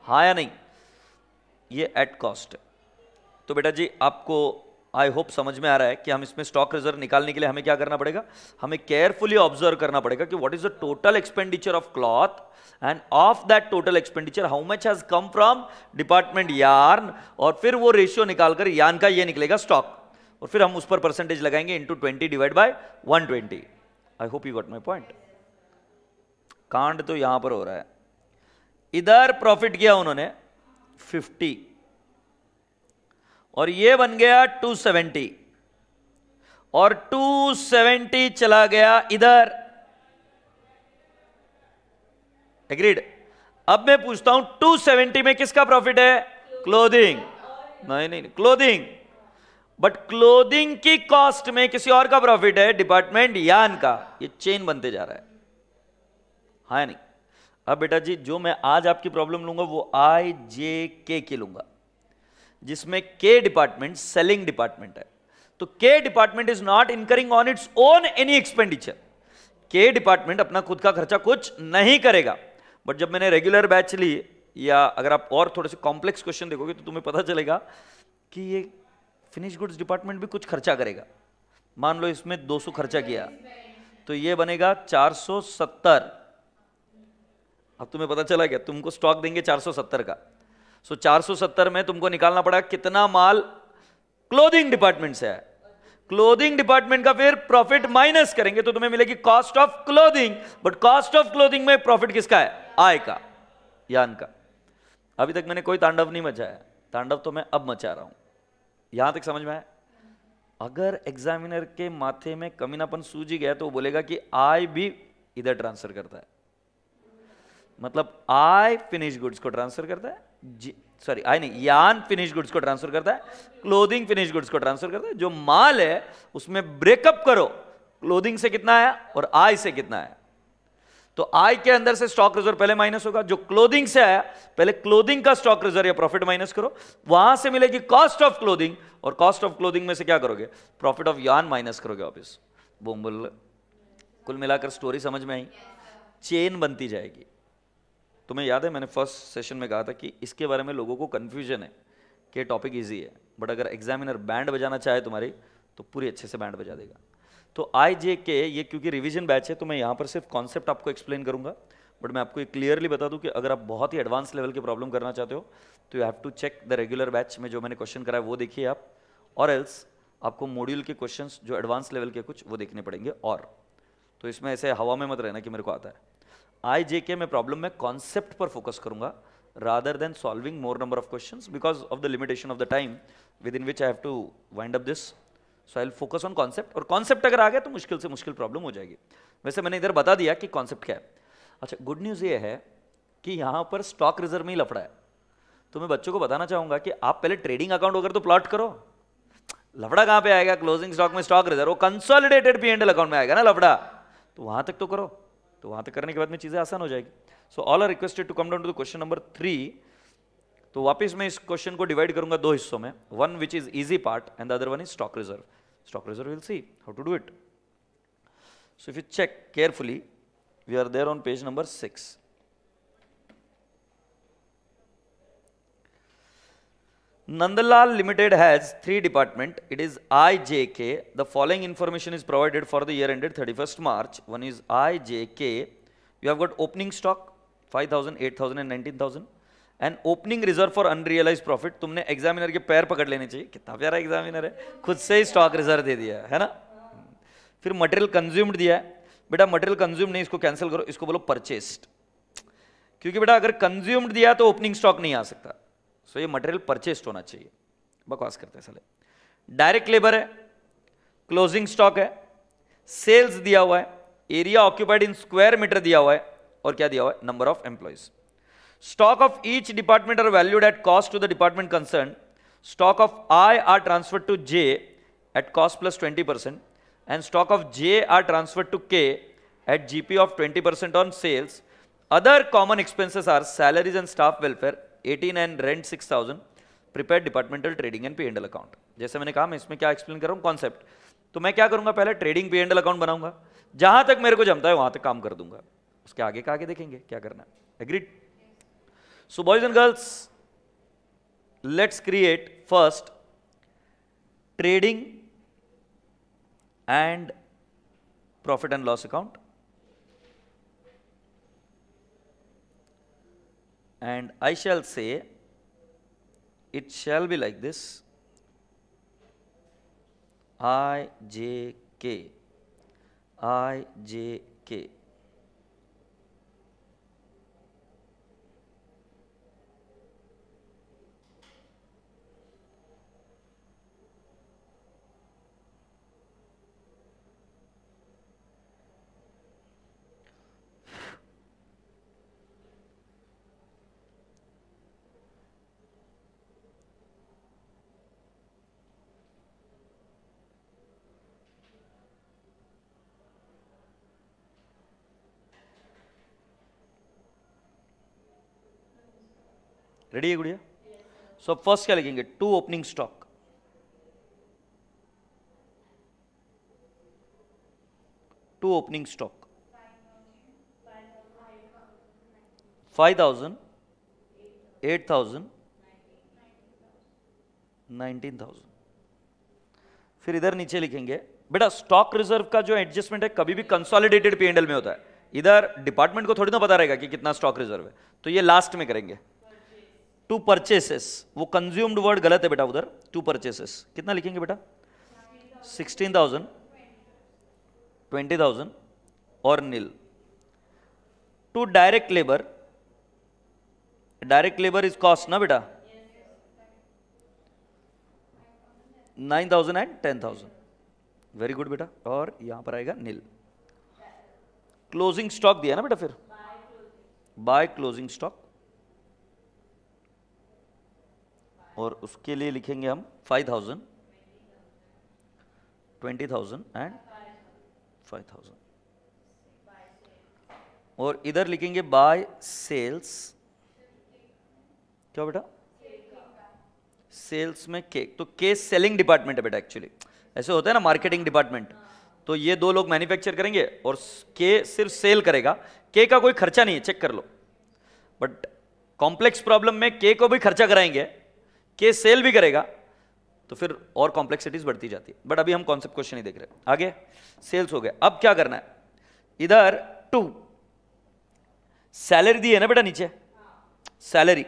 हाँ या नहीं ये एट कॉस्ट है तो बेटा जी आपको आई होप समझ में आ रहा है कि हम इसमें स्टॉक रिजर्व निकालने के लिए हमें क्या करना पड़ेगा हमें केयरफुली ऑब्जर्व करना पड़ेगा कि what is the total expenditure of cloth and of that total expenditure how much has come from department yarn और फिर वो रेशियो निकालकर यान का ये निकलेगा स्टॉक और फिर हम उस पर परसेंटेज लगाएंगे into twenty divide by one twenty I hope you got my point कांड तो यहां पर हो रहा है इधर प्रॉफिट किया उन्होंने फिफ्टी और ये बन गया टू सेवेंटी और टू सेवेंटी चला गया इधर एग्रीड अब मैं पूछता हूं टू सेवेंटी में किसका प्रॉफिट है क्लोदिंग नहीं नहीं क्लोदिंग बट क्लोदिंग की कॉस्ट में किसी और का प्रॉफिट है डिपार्टमेंट यान का ये चेन बनते जा रहा है हाँ नहीं अब बेटा जी जो मैं आज आपकी प्रॉब्लम लूंगा वो आई जे के की लूंगा जिसमें के डिपार्टमेंट सेलिंग डिपार्टमेंट है तो के department is not incurring on its own any expenditure के डिपार्टमेंट अपना खुद का खर्चा कुछ नहीं करेगा बट जब मैंने रेगुलर बैच ली या अगर आप और थोड़े से कॉम्प्लेक्स क्वेश्चन देखोगे तो तुम्हें पता चलेगा कि ये फिनिश गुड्स डिपार्टमेंट भी कुछ खर्चा करेगा मान लो इसमें 200 खर्चा किया तो ये बनेगा 470 अब तुम्हें पता चला क्या तुमको स्टॉक देंगे 470 का सो so, 470 में तुमको निकालना पड़ा कितना माल क्लोथिंग डिपार्टमेंट से है क्लोथिंग डिपार्टमेंट का फिर प्रॉफिट माइनस करेंगे तो तुम्हें मिलेगी cost of clothing but cost of clothing में प्रॉफिट किसका है आय का यान का अभी तक मैंने कोई तांडव नहीं मचाया तांडव तो मैं अब मचा रहा हूं यहां तक समझ में आया अगर एग्जामिनर के माथे में कमीनापन सूझ गया तो वो बोलेगा कि आई भी इधर ट्रांसफर करता है मतलब आई फिनिश गुड्स को ट्रांसफर करता है सॉरी आई नहीं यान फिनिश गुड्स को ट्रांसफर करता है क्लोथिंग फिनिश गुड्स को ट्रांसफर करता है जो माल है उसमें ब्रेकअप करो क्लोथिंग से कितना आया और आई से कितना आया तो आय के अंदर से स्टॉक रिजर्व पहले माइनस होगा जो क्लोदिंग से आया पहले क्लोदिंग का स्टॉक रिजर्व या प्रॉफिट माइनस करो वहां से मिलेगी कॉस्ट ऑफ क्लोदिंग और कॉस्ट ऑफ क्लोदिंग में से क्या करोगे प्रॉफिट ऑफ यान माइनस करोगे बोम बोल कुल मिलाकर स्टोरी समझ में आई चेन बनती जाएगी तुम्हें याद है मैंने फर्स्ट सेशन में कहा था कि इसके बारे में लोगों को कंफ्यूजन है कि टॉपिक ईजी है बट अगर एग्जामिनर बैंड बजाना चाहे तुम्हारी तो पूरी अच्छे से बैंड बजा देगा तो आई जे के ये क्योंकि रिविजन बैच है तो मैं यहाँ पर सिर्फ कॉन्सेप्ट आपको एक्सप्लेन करूँगा बट मैं आपको ये क्लियरली बता दूं कि अगर आप बहुत ही एडवांस लेवल की प्रॉब्लम करना चाहते हो तो you have to check the regular batch में जो मैंने क्वेश्चन कराया वो देखिए आप और एल्स आपको मॉड्यूल के क्वेश्चंस जो एडवांस लेवल के कुछ वो देखने पड़ेंगे और तो इसमें ऐसे हवा में मत रहना कि मेरे को आता है आई जे के में प्रॉब्लम में कॉन्सेप्ट पर फोकस करूंगा rather than solving more number of questions because of the limitation of the time within which I have to wind up this so I focus on concept और concept अगर आ गया तो मुश्किल से मुश्किल प्रॉब्लम हो जाएगी वैसे मैंने इधर बता दिया कि कॉन्सेप्ट क्या है अच्छा गुड न्यूज़ ये है कि यहाँ पर स्टॉक रिजर्व में ही लफड़ा है तो मैं बच्चों को बताना चाहूँगा कि आप पहले ट्रेडिंग अकाउंट वगैरह तो प्लॉट करो लफड़ा कहाँ पे आएगा क्लोजिंग स्टॉक में stock reserve consolidated P and L account में आएगा ना लफड़ा तो वहाँ तक तो करो तो वहाँ तक करने के बाद में चीज़ें आसान हो जाएगी so all are requested to come down to the question number three तो वापस मैं इस क्वेश्चन को डिवाइड करूंगा दो हिस्सों में one which is easy part and the other one is stock reserve stock reserve, we will see how to do it. So if you check carefully, we are there on page number 6. Nandalal Limited has three department. It is IJK. The following information is provided for the year ended 31st March. One is IJK. You have got opening stock 5,000, 8,000 and 19,000. And opening reserve for unrealised profit तुमने examiner के पैर पकड़ लेने चाहिए कितना प्यारा examiner है खुद से ही स्टॉक रिजर्व दे दिया है ना फिर मटेरियल कंज्यूम्ड दिया है बेटा मटेरियल कंज्यूम नहीं इसको कैंसिल करो इसको बोलो परचेस्ड क्योंकि बेटा अगर कंज्यूम्ड दिया तो ओपनिंग स्टॉक नहीं आ सकता सो so ये मटेरियल परचेस्ड होना चाहिए बकवास करते हैं साले डायरेक्ट लेबर है क्लोजिंग स्टॉक है सेल्स दिया हुआ है area occupied in square metre दिया हुआ है और क्या दिया हुआ है number of employees Stock of each department are valued at cost to the department concerned. Stock of I are transferred to J at cost plus 20% and stock of J are transferred to K at GP of 20% on sales. Other common expenses are salaries and staff welfare 18 and rent 6000 prepared departmental trading and pnl account. jaise maine kaha main isme kya explain kar raha hu concept to main kya karunga pehle trading pnl account banaunga jahan tak mere ko jamta hai wahan tak kaam kar dunga uske aage ka aage dekhenge kya karna agreed So boys and girls, let's create first trading and profit and loss account and I shall say it shall be like this I J K I J K ready है गुड़िया so first क्या लिखेंगे to opening stock to opening stock five thousand eight thousand nineteen thousand फिर इधर नीचे लिखेंगे बेटा stock reserve का जो एडजस्टमेंट है कभी भी कंसोलिडेटेड पीएनएल में होता है इधर डिपार्टमेंट को थोड़ी ना पता रहेगा कि कितना स्टॉक रिजर्व है तो ये लास्ट में करेंगे टू परचेसेस वो कंज्यूम्ड वर्ड गलत है बेटा उधर टू परचेसेस कितना लिखेंगे बेटा सिक्सटीन थाउजेंड ट्वेंटी थाउजेंड और nil to direct labour direct labour is cost ना बेटा nine thousand and ten thousand very good बेटा और यहां पर आएगा नील क्लोजिंग स्टॉक दिया ना बेटा फिर बाय क्लोजिंग स्टॉक और उसके लिए लिखेंगे हम five thousand twenty thousand and five thousand और इधर लिखेंगे बाय सेल्स क्या बेटा सेल्स में केक तो के सेलिंग डिपार्टमेंट है बेटा एक्चुअली ऐसे होता है ना मार्केटिंग डिपार्टमेंट तो ये दो लोग मैन्युफैक्चर करेंगे और के सिर्फ सेल करेगा के का कोई खर्चा नहीं है चेक कर लो बट कॉम्प्लेक्स प्रॉब्लम में के को भी खर्चा कराएंगे केस सेल भी करेगा तो फिर और कॉम्प्लेक्सिटीज बढ़ती जाती है बट अभी हम कॉन्सेप्ट क्वेश्चन ही देख रहे हैं आगे सेल्स हो गया अब क्या करना है इधर टू सैलरी दी है ना बेटा नीचे सैलरी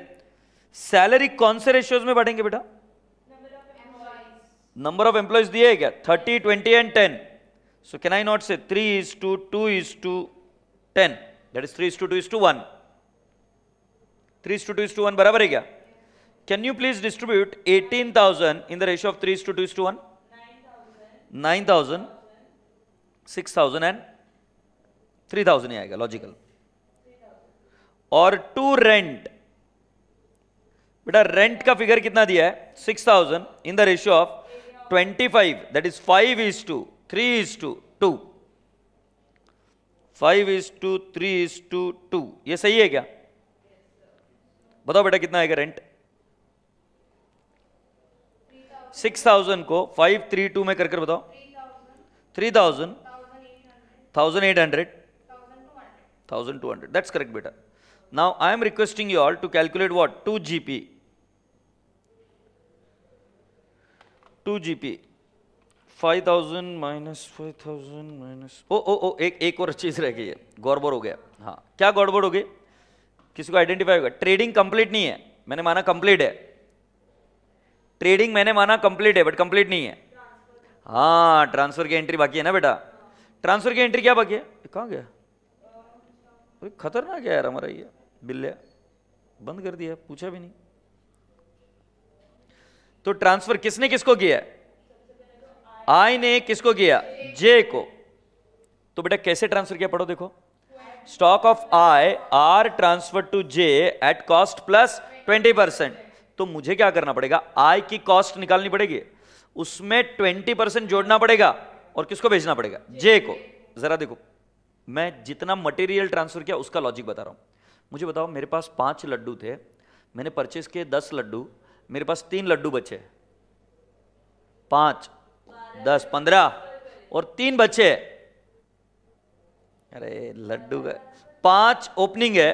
सैलरी कौन से रेशियोज में बढ़ेंगे बेटा नंबर ऑफ एम्प्लॉयज दिए है क्या thirty twenty and ten so can I not say three is to two is to ten that is three is to two is to one three is to two is to one बराबर है क्या Can you please distribute 18,000 in the ratio of 3 is to 2 is to 1? 9,000, 6,000 and 3,000 ही आएगा logical और to rent बेटा rent का figure कितना दिया है 6,000 in the ratio of 25 that is 5 is to 3 is to 2 five is to three is to two ये सही है क्या बताओ बेटा कितना आएगा रेंट सिक्स थाउजेंड को फाइव थ्री टू में करके बताओ three thousand thousand eight hundred thousand two hundred that's correct बेटा you all to calculate what to G P to G P five thousand minus five thousand minus oh oh oh एक एक और चीज रह गई है गड़बड़ हो गया हाँ क्या गड़बड़ हो गई किसी को आइडेंटिफाई होगा ट्रेडिंग कंप्लीट नहीं है मैंने माना कंप्लीट है ट्रेडिंग मैंने माना कंप्लीट है बट कंप्लीट नहीं है हाँ ट्रांसफर की एंट्री बाकी है ना बेटा ट्रांसफर की एंट्री क्या बाकी है कहाँ गया खतरनाक है यार हमारा ये बिल्ले बंद कर दिया पूछा भी नहीं तो ट्रांसफर किसने किसको किया आई ने किसको किया जे को तो बेटा कैसे ट्रांसफर किया पढ़ो देखो stock of I R transfer to J at cost plus twenty percent तो मुझे क्या करना पड़ेगा आय की कॉस्ट निकालनी पड़ेगी उसमें ट्वेंटी परसेंट जोड़ना पड़ेगा और किसको भेजना पड़ेगा जे को जरा देखो मैं जितना मटेरियल ट्रांसफर किया उसका लॉजिक बता रहा हूं मुझे बताओ मेरे पास पांच लड्डू थे मैंने परचेस किए दस लड्डू मेरे पास तीन लड्डू बचे पांच दस पंद्रह और तीन बच्चे अरे लड्डू पांच ओपनिंग है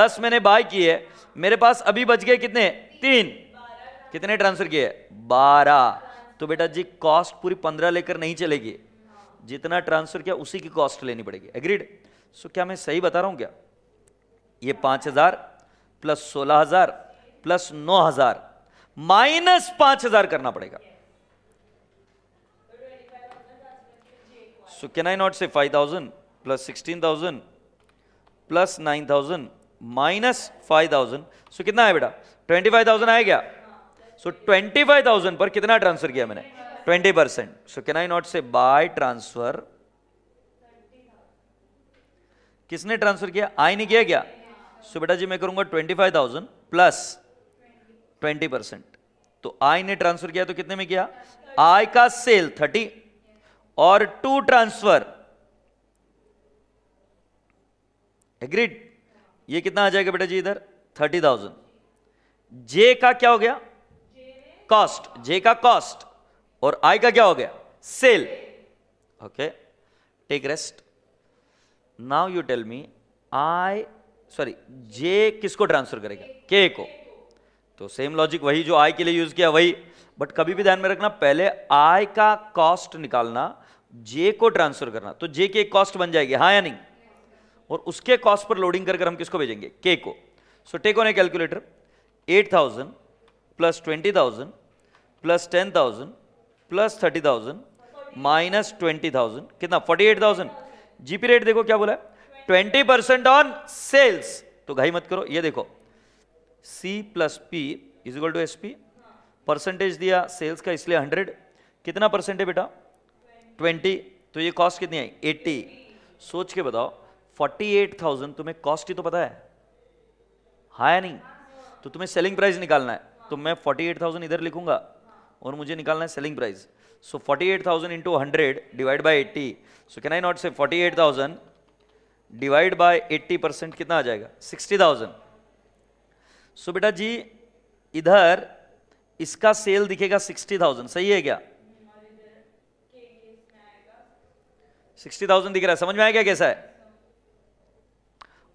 दस मैंने बाय किए मेरे पास अभी बच गए कितने तीन कितने ट्रांसफर किए बारह तो बेटा जी कॉस्ट पूरी पंद्रह लेकर नहीं चलेगी जितना ट्रांसफर किया उसी की कॉस्ट लेनी पड़ेगी एग्रीड सो क्या मैं सही बता रहा हूं क्या ये पांच हजार प्लस सोलह हजार प्लस नौ हजार माइनस पांच हजार करना पड़ेगा so can I not say five thousand plus sixteen thousand plus nine thousand minus five thousand so कितना है बेटा ट्वेंटी फाइव थाउजेंड आया क्या सो ट्वेंटी फाइव थाउजेंड पर कितना ट्रांसफर किया मैंने twenty percent so can I not say by transfer किसने ट्रांसफर किया आई ने किया क्या सो बेटा जी मैं करूंगा twenty five thousand plus twenty percent तो आई ने ट्रांसफर किया तो कितने में किया आई का सेल थर्टी और टू ट्रांसफर एग्रीड ये कितना आ जाएगा बेटा जी इधर थर्टी थाउजेंड जे का क्या हो गया कॉस्ट जे का कॉस्ट और आई का क्या हो गया sale okay take rest now you tell me I sorry J किसको ट्रांसफर करेगा के को तो सेम लॉजिक वही जो आई के लिए यूज किया वही बट कभी भी ध्यान में रखना पहले आई का कॉस्ट निकालना जे को ट्रांसफर करना तो जे के एक कॉस्ट बन जाएगी हाँ या नहीं और उसके कॉस्ट पर लोडिंग करके हम किसको भेजेंगे के को so take on a calculator eight thousand plus twenty thousand plus ten thousand plus thirty thousand minus twenty thousand कितना forty eight thousand GP rate देखो क्या बोला ट्वेंटी परसेंट ऑन सेल्स तो घाई मत करो ये देखो C plus P equal to S P percentage दिया सेल्स का इसलिए हंड्रेड कितना परसेंट है बेटा ट्वेंटी तो ये कॉस्ट कितनी आई एट्टी सोच के बताओ फोर्टी एट थाउजेंड तुम्हें कॉस्ट ही तो पता है हाँ या नहीं तो तुम्हें सेलिंग प्राइस निकालना है तो मैं फोर्टी एट थाउजेंड इधर लिखूंगा और मुझे निकालना है selling price so forty eight thousand into hundred divide by eighty so can I not say forty eight thousand divide by eighty percent कितना आ जाएगा सिक्सटी थाउजेंड सो बेटा जी इधर इसका सेल दिखेगा सिक्सटी थाउजेंड सही है क्या सिक्सटी थाउजेंड दिख रहा है समझ में आया क्या कैसा है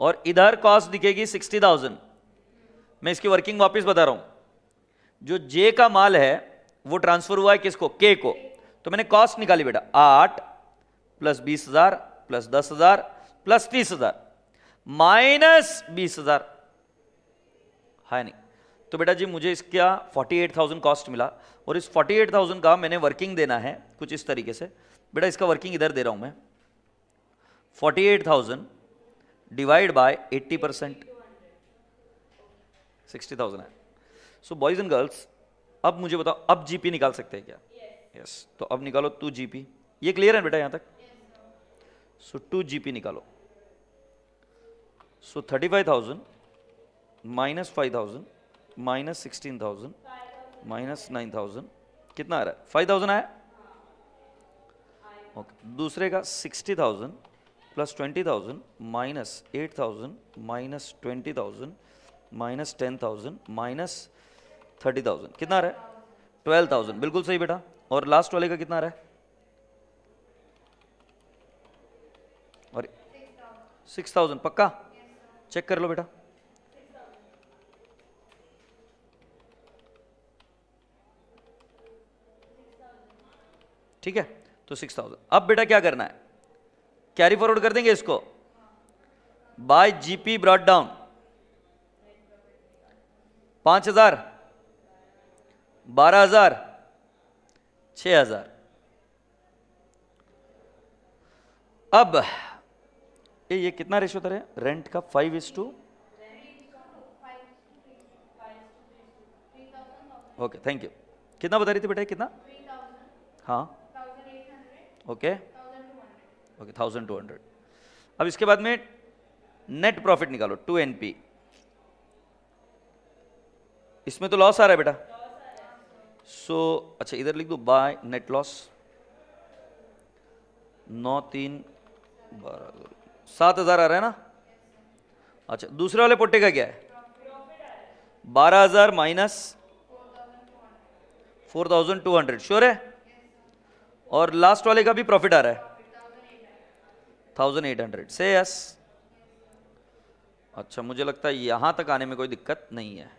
और इधर कॉस्ट दिखेगी सिक्सटी थाउजेंड मैं इसकी वर्किंग वापस बता रहा हूं जो जे का माल है वो ट्रांसफर हुआ है किसको के को तो मैंने कॉस्ट निकाली बेटा आठ प्लस बीस हजार प्लस दस हजार प्लस तीस हजार माइनस बीस हजार है नहीं तो बेटा जी मुझे इसका 48,000 कॉस्ट मिला और इस 48,000 का मैंने वर्किंग देना है कुछ इस तरीके से बेटा इसका वर्किंग इधर दे रहा हूं मैं 48,000 divide by 80 percent sixty thousand है सो बॉयज़ एंड गर्ल्स अब मुझे बताओ अब जीपी निकाल सकते हैं क्या यस yes. तो अब निकालो टू जीपी ये क्लियर है बेटा यहाँ तक सो टू जीपी निकालो so thirty five thousand minus five thousand minus sixteen thousand minus nine thousand कितना आ रहा है फाइव थाउजेंड आया ओके okay. दूसरे का sixty thousand plus twenty thousand minus eight thousand minus twenty thousand minus ten thousand minus thirty thousand कितना आ रहा है ट्वेल्व थाउजेंड बिल्कुल सही बेटा और लास्ट वाले का कितना आ रहा है और सिक्स थाउजेंड पक्का चेक कर लो बेटा ठीक है तो सिक्स थाउजेंड अब बेटा क्या करना है कैरी फॉरवर्ड कर देंगे इसको बाय जीपी ब्रॉड डाउन पाँच हजार बारह हजार छ हजार अब ये ये कितना रेशो तरह है रेंट का five is two okay thank you कितना बता रही थी बेटा कितना हाँ okay okay thousand two hundred अब इसके बाद में नेट प्रॉफिट निकालो टू एनपी इसमें तो लॉस आ रहा है बेटा सो so, अच्छा इधर लिख दो बाय नेट लॉस नौ तीन बारह सात हजार आ रहा है ना अच्छा दूसरे वाले पोटे का क्या है बारह हजार minus four thousand two hundred sure है और लास्ट वाले का भी प्रॉफिट आ रहा है थाउजेंड एट हंड्रेड से यस अच्छा मुझे लगता है यहां तक आने में कोई दिक्कत नहीं है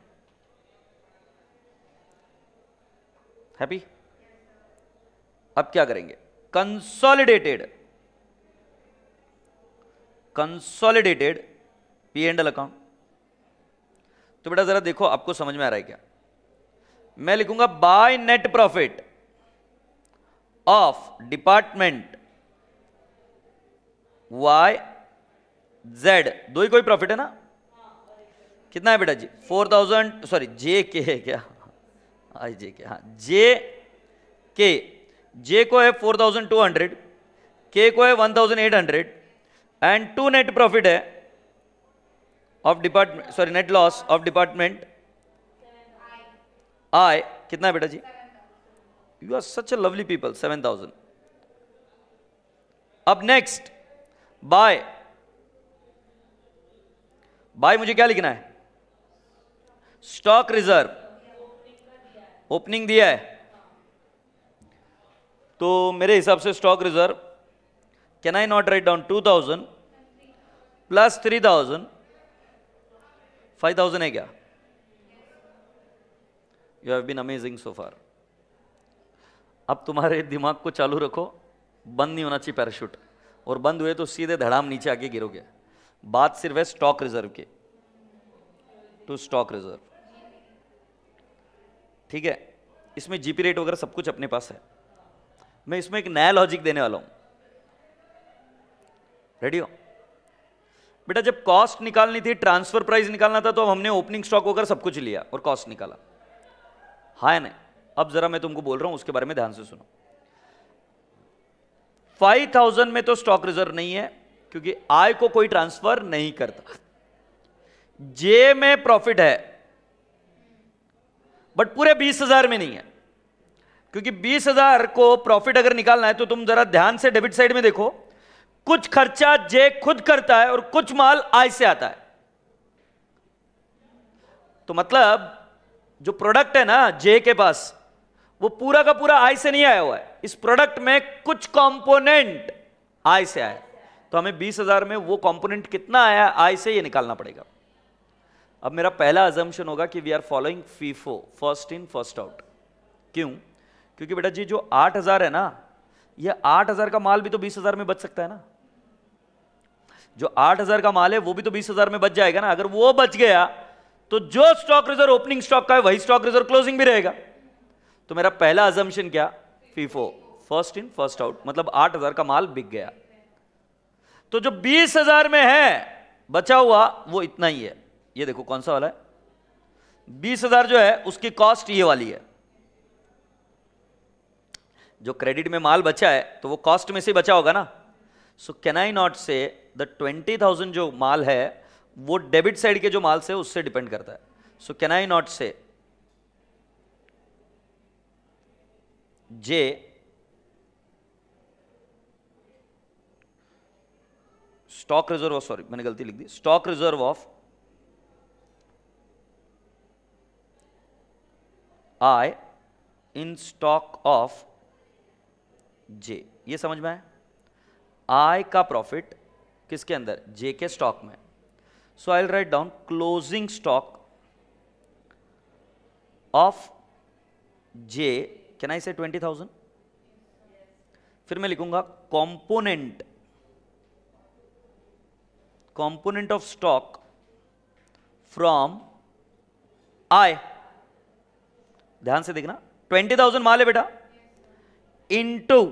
हैप्पी अब क्या करेंगे consolidated consolidated P and L account तो बेटा जरा देखो आपको समझ में आ रहा है क्या मैं लिखूंगा by net profit of department Y Z दो ही कोई प्रॉफिट है ना कितना है बेटा जी फोर थाउजेंड सॉरी जे के है क्या आई जे के हाँ जे के जे को है फोर थाउजेंड टू हंड्रेड के को है one thousand eight hundred and two net profit है of department sorry net loss of department I कितना है बेटा जी you are such a lovely people seven thousand अब नेक्स्ट बाय बाय मुझे क्या लिखना है स्टॉक रिजर्व ओपनिंग दिया है तो मेरे हिसाब से stock reserve can I not write down two thousand plus three thousand five thousand है क्या you have been amazing so far अब तुम्हारे दिमाग को चालू रखो बंद नहीं होना चाहिए पैराशूट और बंद हुए तो सीधे धड़ाम नीचे आके गिरोगे बात सिर्फ है स्टॉक रिजर्व की टू स्टॉक रिजर्व ठीक है इसमें जीपी रेट वगैरह सब कुछ अपने पास है मैं इसमें एक नया लॉजिक देने वाला हूं रेडी हो बेटा जब कॉस्ट निकालनी थी ट्रांसफर प्राइस निकालना था तो हमने ओपनिंग स्टॉक वगैरह सब कुछ लिया और कॉस्ट निकाला हाँ या नहीं अब जरा मैं तुमको बोल रहा हूं उसके बारे में ध्यान से सुनो 5000 में तो स्टॉक रिजर्व नहीं है क्योंकि आय को कोई ट्रांसफर नहीं करता जे में प्रॉफिट है बट पूरे बीस हजार में नहीं है क्योंकि बीस हजार को प्रॉफिट अगर निकालना है तो तुम जरा ध्यान से डेबिट साइड में देखो कुछ खर्चा जे खुद करता है और कुछ माल आय से आता है तो मतलब जो प्रोडक्ट है ना जे के पास वो पूरा का पूरा आय से नहीं आया हुआ है इस प्रोडक्ट में कुछ कंपोनेंट आय से आया तो हमें बीस हजार में वो कंपोनेंट कितना आया आय से ये निकालना पड़ेगा अब मेरा पहला अजम्पन होगा कि we are following FIFO first in first out क्यों क्योंकि बेटा जी जो आठ हजार है ना ये आठ हजार का माल भी तो बीस हजार में बच सकता है ना जो आठ हजार का माल है वो भी तो बीस हजार में बच जाएगा ना अगर वो बच गया तो जो स्टॉक रिजर्व ओपनिंग स्टॉक का है वही स्टॉक रिजर्व क्लोजिंग भी रहेगा तो मेरा पहला अजम्पन क्या FIFO first in first out मतलब आठ हजार का माल बिक गया तो जो बीस हजार में है बचा हुआ वो इतना ही है ये देखो कौन सा वाला है बीस हजार जो है उसकी कॉस्ट ये वाली है जो क्रेडिट में माल बचा है तो वो कॉस्ट में से बचा होगा ना so can I not say the twenty thousand जो माल है वो डेबिट साइड के जो माल से उससे डिपेंड करता है सो कैन आई नॉट से जे स्टॉक रिजर्व सॉरी मैंने गलती लिख दी stock reserve of I in stock of J ये समझ में आए आय का प्रॉफिट किसके अंदर जे के स्टॉक में so I write down closing stock of J can I say twenty thousand फिर मैं लिखूंगा component component of stock from I ध्यान से देखना ट्वेंटी थाउजेंड माल है बेटा इनटू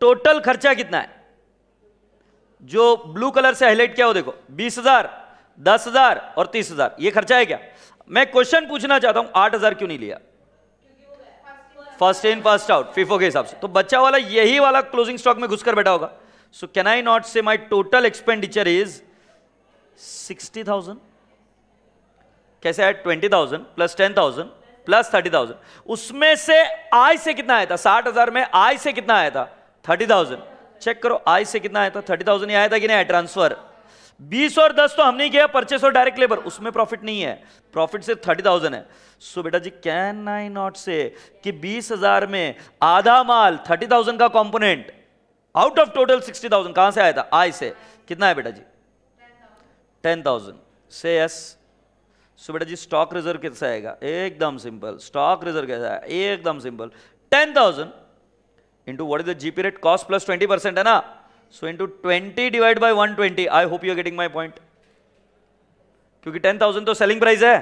टोटल खर्चा कितना है जो ब्लू कलर से हाईलाइट किया हो देखो बीस हजार दस हजार और तीस हजार ये खर्चा है क्या मैं क्वेश्चन पूछना चाहता हूं आठ हजार क्यों नहीं लिया first in first out FIFO के हिसाब से तो बच्चा वाला यही वाला क्लोजिंग स्टॉक में घुसकर बैठा होगा सो can I not say my total expenditure is sixty thousand कैसे है twenty thousand plus ten thousand plus thirty thousand उसमें से आय से कितना आया था साठ हजार में आय से कितना आया था थर्टी थाउजेंड चेक करो आय से कितना आया था थर्टी थाउजेंड आया था कि नहीं ट्रांसफर बीस और दस तो हमने किया परचेस और डायरेक्ट लेबर उसमें प्रॉफिट नहीं है प्रॉफिट सिर्फ थर्टी थाउजेंड है सो बेटा जी कैन आई नॉट से कि बीस हजार में आधा माल थर्टी थाउजेंड का component out of total sixty thousand कहां से आया था आय से कितना है बेटा जी टेन थाउजेंड से यस yes. सो बेटा जी स्टॉक रिजर्व कैसा आएगा एकदम सिंपल स्टॉक रिजर्व कैसा आएगा एकदम simple ten thousand into what is the GP rate cost plus twenty percent है ना so into twenty divide by one twenty I hope you are getting my point क्योंकि ten thousand तो selling price है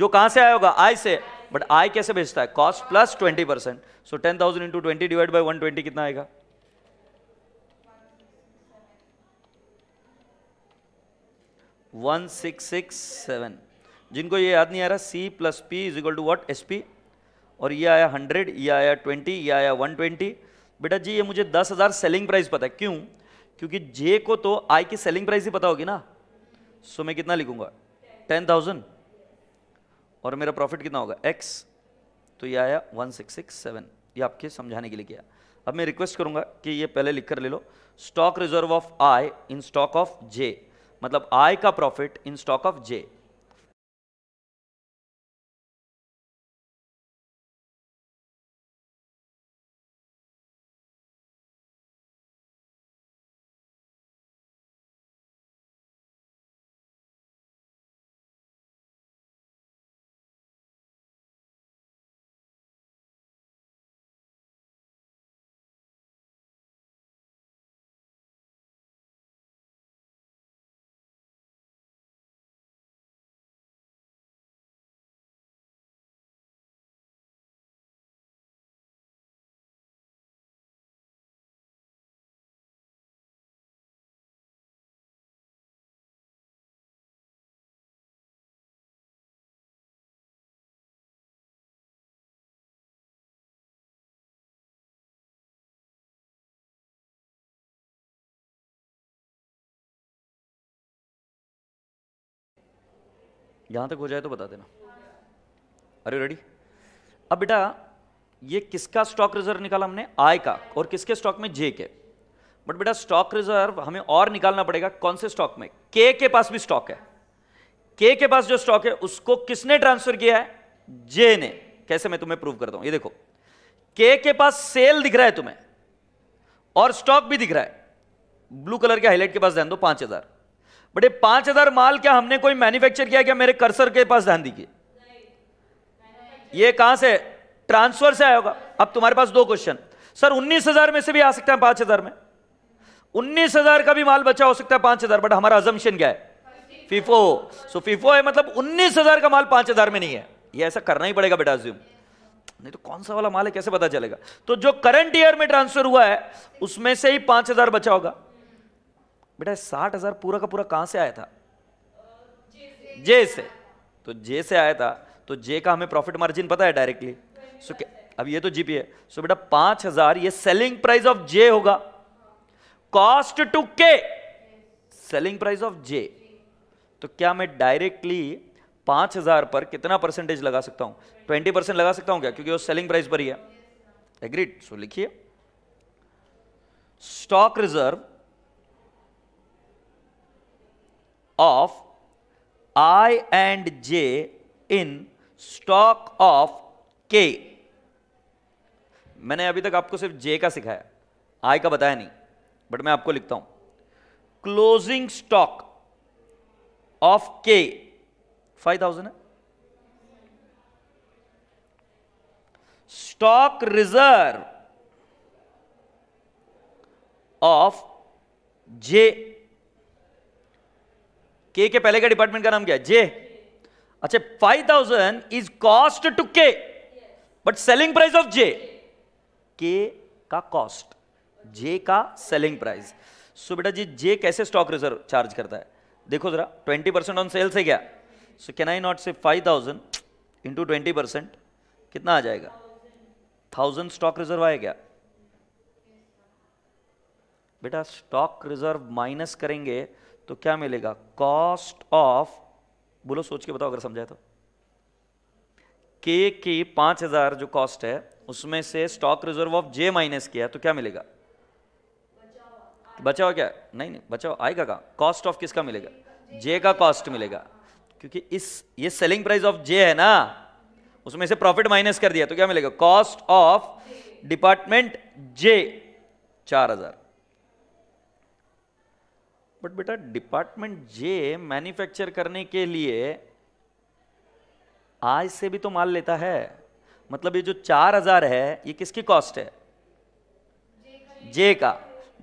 जो कहां से आया होगा आई से बट आई कैसे भेजता है cost plus twenty percent so ten thousand into twenty divide by one twenty कितना आएगा वन सिक्स सिक्स सेवन जिनको ये याद नहीं आ रहा C plus P is equal to what S P और ये आया हंड्रेड ये आया ट्वेंटी ये आया वन ट्वेंटी बेटा जी ये मुझे दस हज़ार सेलिंग प्राइस पता है क्यों क्योंकि जे को तो आई की सेलिंग प्राइस ही पता होगी ना सो मैं कितना लिखूंगा टेन थाउजेंड और मेरा प्रॉफिट कितना होगा एक्स तो ये आया वन सिक्स सिक्स सेवन ये आपके समझाने के लिए किया अब मैं रिक्वेस्ट करूंगा कि ये पहले लिख कर ले लो stock reserve of I in stock of J मतलब आय का profit in stock of J यहां तक हो जाए तो बता देना अरे रेडी अब बेटा ये किसका स्टॉक रिजर्व निकाला हमने आय का और किसके स्टॉक में जे के बट बेटा स्टॉक रिजर्व हमें और निकालना पड़ेगा कौन से स्टॉक में के के पास भी स्टॉक है के के पास जो स्टॉक है उसको किसने ट्रांसफर किया है जे ने कैसे मैं तुम्हें प्रूव करता हूं ये देखो के के पास सेल दिख रहा है तुम्हें और स्टॉक भी दिख रहा है ब्लू कलर के हाईलाइट के पास ध्यान दो पांच हजार ये पांच हजार माल क्या हमने कोई मैन्युफैक्चर किया क्या मेरे कर्सर के पास ध्यान दीजिए ये कहां से ट्रांसफर से आया होगा अब तुम्हारे पास दो क्वेश्चन सर उन्नीस हजार में से भी आ सकता है पांच हजार में उन्नीस हजार का भी माल बचा हो सकता है पांच हजार बट हमारा अजम्पन क्या है फीफो सो फीफो है मतलब उन्नीस हजार का माल पांच हजार में नहीं है ये ऐसा करना ही पड़ेगा बेटा अज्यूम नहीं तो कौन सा वाला माल है कैसे पता चलेगा तो जो करंट ईयर में ट्रांसफर हुआ है उसमें से ही पांच हजार बचा होगा बेटा साठ हजार पूरा का पूरा कहां से आया था जे से तो जे से आया था तो जे का हमें प्रॉफिट मार्जिन पता है डायरेक्टली सो so, अब ये तो जीपी है सो so, बेटा पांच हजार ये सेलिंग प्राइस ऑफ जे होगा cost to K selling price of J तो क्या मैं डायरेक्टली पांच हजार पर कितना परसेंटेज लगा सकता हूं ट्वेंटी परसेंट लगा सकता हूं क्या क्योंकि वो सेलिंग प्राइस पर ही है एग्रीड सो लिखिए stock reserve of I and J in stock of K मैंने अभी तक आपको सिर्फ J का सिखाया I का बताया नहीं बट मैं आपको लिखता हूं क्लोजिंग स्टॉक ऑफ K 5000 है स्टॉक रिजर्व ऑफ जे के के पहले का डिपार्टमेंट का नाम क्या है जे अच्छा five thousand is cost to K but selling price of J के का कॉस्ट जे का सेलिंग प्राइस सो बेटा जी जे कैसे स्टॉक रिजर्व चार्ज करता है देखो जरा ट्वेंटी परसेंट ऑन सेल्स है क्या so can I not say five thousand into twenty percent कितना आ जाएगा थाउजेंड स्टॉक रिजर्व क्या बेटा स्टॉक रिजर्व माइनस करेंगे तो क्या मिलेगा कॉस्ट ऑफ बोलो सोच के बताओ अगर समझाए तो के की पांच हजार जो कॉस्ट है उसमें से stock reserve of J minus किया तो क्या मिलेगा बचाओ क्या नहीं नहीं बचाओ आएगा का कॉस्ट ऑफ किसका मिलेगा जे का कॉस्ट मिलेगा क्योंकि इस ये सेलिंग प्राइस ऑफ जे है ना उसमें से प्रॉफिट माइनस कर दिया तो क्या मिलेगा कॉस्ट ऑफ डिपार्टमेंट जे चार हजार बट बेटा डिपार्टमेंट जे मैन्युफैक्चर करने के लिए आज से भी तो माल लेता है मतलब ये जो चार हजार है ये किसकी कॉस्ट है जे का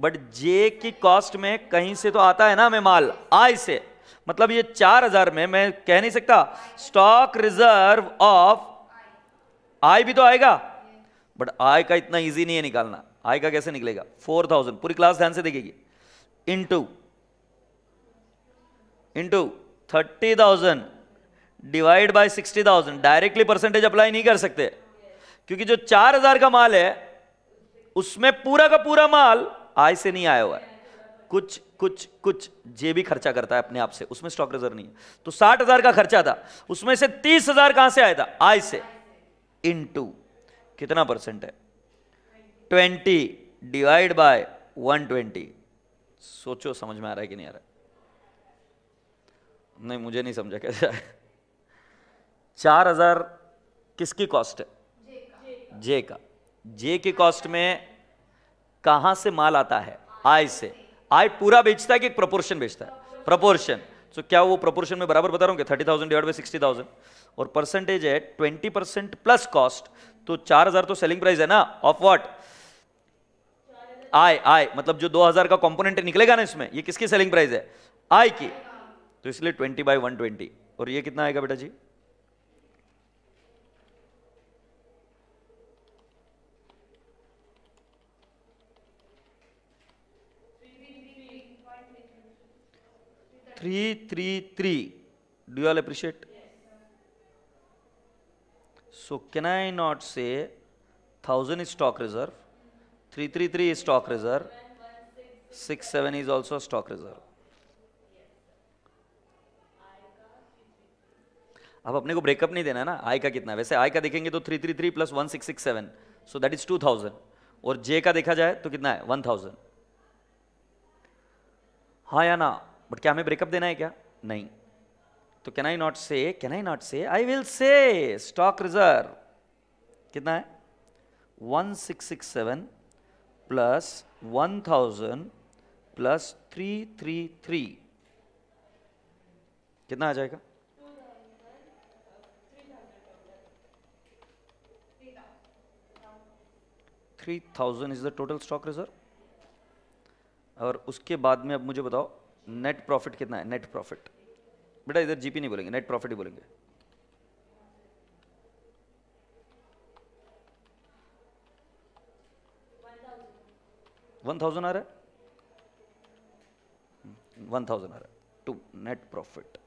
बट जे की कॉस्ट में कहीं से तो आता है ना मैं माल आज से मतलब ये चार हजार में मैं कह नहीं सकता स्टॉक रिजर्व ऑफ आय भी तो आएगा बट आय का इतना इजी नहीं है निकालना आय का कैसे निकलेगा फोर थाउजेंड पूरी क्लास ध्यान से देखेगी into into thirty thousand divide by sixty thousand directly percentage apply नहीं कर सकते क्योंकि जो चार हजार का माल है उसमें पूरा का पूरा माल आय से नहीं आया हुआ है कुछ कुछ कुछ भी खर्चा करता है अपने आप से उसमें स्टॉक रिजर्व नहीं है तो साठ हजार का खर्चा था उसमें से तीस हजार कहां से आया था आय से इन टू कितना परसेंट है twenty divide by one twenty सोचो समझ में आ रहा है कि नहीं आ रहा है नहीं मुझे नहीं समझा कैसे आया चार हजार किसकी कॉस्ट है जे का जे की कॉस्ट में कहां से माल आता है आय से आय पूरा बेचता है कि प्रपोर्शन बेचता है प्रपोर्शन तो क्या वो प्रपोर्शन में बराबर बता रहा हूँ thirty thousand divide by sixty thousand और परसेंटेज है ट्वेंटी परसेंट प्लस कॉस्ट तो चार हजार तो सेलिंग प्राइस है ना ऑफ वॉट आय आय मतलब जो दो हजार का कॉम्पोनेंट निकलेगा ना इसमें ये किसकी सेलिंग प्राइस है आय की तो इसलिए ट्वेंटी बाय वन ट्वेंटी और ये कितना आएगा बेटा जी three three three do all appreciate so can I not say thousand is stock reserve three three three is stock reserve six seven is also stock reserve अब अपने को breakup नहीं देना है ना आई का कितना वैसे आई का देखेंगे तो three three three plus one six six seven so that is two thousand और जे का देखा जाए तो कितना है वन थाउजेंड हाँ या ना बट क्या हमें ब्रेकअप देना है क्या नहीं तो can I not say can I not say I will say stock reserve कितना है one six six seven plus one thousand plus three three three कितना आ जाएगा three thousand is the total stock reserve और उसके बाद में अब मुझे बताओ नेट प्रॉफिट कितना है नेट प्रॉफिट बेटा इधर जीपी नहीं बोलेंगे नेट प्रॉफिट ही बोलेंगे वन थाउजेंड आ रहा है वन हम्म, थाउजेंड आ रहा है टू नेट प्रॉफिट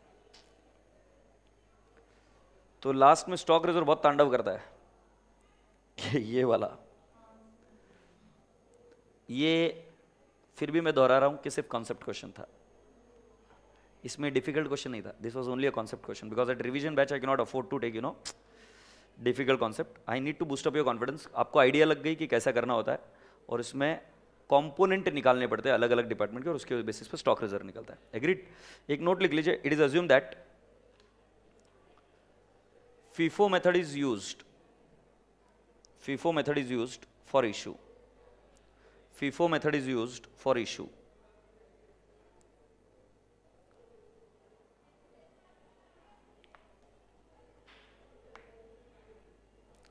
तो लास्ट में स्टॉक रिजर्व बहुत तांडव करता है ये वाला ये फिर भी मैं दोहरा रहा हूँ कि सिर्फ कॉन्सेप्ट क्वेश्चन था इसमें डिफिकल्ट क्वेश्चन नहीं था this was only a concept question because at revision batch I not afford to take you no difficult concept I need to boost up your confidence आपको आइडिया लग गई कि कैसा करना होता है और इसमें कॉम्पोनेंट निकालने पड़ते हैं अलग अलग डिपार्टमेंट के और उसके बेसिस पर स्टॉक रिजर्व निकलता है एग्रीड एक नोट लिख लीजिए it is assume that FIFO method is use FIFO method is use for issue FIFO method is used for issue.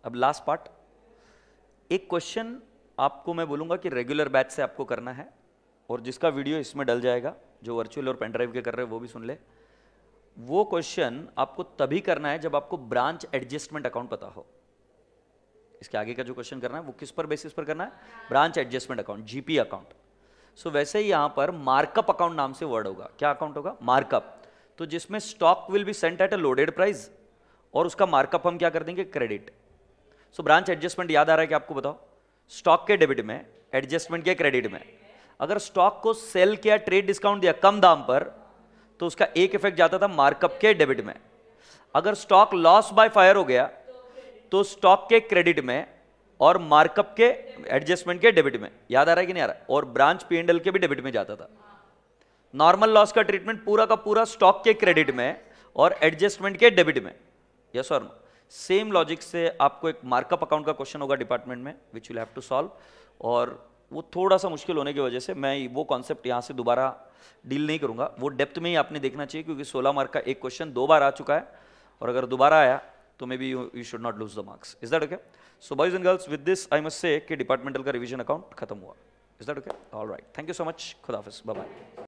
अब लास्ट पार्ट एक क्वेश्चन आपको मैं बोलूंगा कि रेगुलर बैच से आपको करना है और जिसका वीडियो इसमें डल जाएगा जो वर्चुअल और पेनड्राइव के कर रहे हैं वो भी सुन ले वो क्वेश्चन आपको तभी करना है जब आपको ब्रांच एडजस्टमेंट अकाउंट पता हो इसके आगे का जो क्वेश्चन करना है वो किस पर बेसिस पर करना है branch adjustment account GP account so वैसे ही यहां पर मार्कअप अकाउंट नाम से वर्ड होगा क्या अकाउंट होगा मार्कअप तो जिसमें stock will be sent at a loaded price और उसका मार्कअप हम क्या कर देंगे क्रेडिट सो ब्रांच एडजस्टमेंट याद आ रहा है कि आपको बताओ स्टॉक के डेबिट में एडजस्टमेंट के क्रेडिट में अगर स्टॉक को सेल किया ट्रेड डिस्काउंट दिया कम दाम पर तो उसका एक इफेक्ट जाता था मार्कअप के डेबिट में अगर स्टॉक लॉस बाय फायर हो गया तो स्टॉक के क्रेडिट में और मार्कअप के एडजस्टमेंट के डेबिट में याद आ रहा है कि नहीं आ रहा और ब्रांच पीएनडल के भी डेबिट में जाता था नॉर्मल लॉस का ट्रीटमेंट पूरा का पूरा स्टॉक के क्रेडिट में और एडजस्टमेंट के डेबिट में यस और नो सेम लॉजिक से आपको एक मार्कअप अकाउंट का क्वेश्चन होगा डिपार्टमेंट में which will have to solve और वो थोड़ा सा मुश्किल होने की वजह से मैं वो कॉन्सेप्ट यहाँ से दोबारा डील नहीं करूँगा वो डेप्थ में ही आपने देखना चाहिए क्योंकि सोलह मार्क का एक क्वेश्चन दो बार आ चुका है और अगर दोबारा आया तो maybe you you should not lose the marks is that okay so boys and girls with this I must say कि डिपार्टमेंटल का रिवीजन अकाउंट खत्म हुआ is that okay all right thank you so much खुदाफिज bye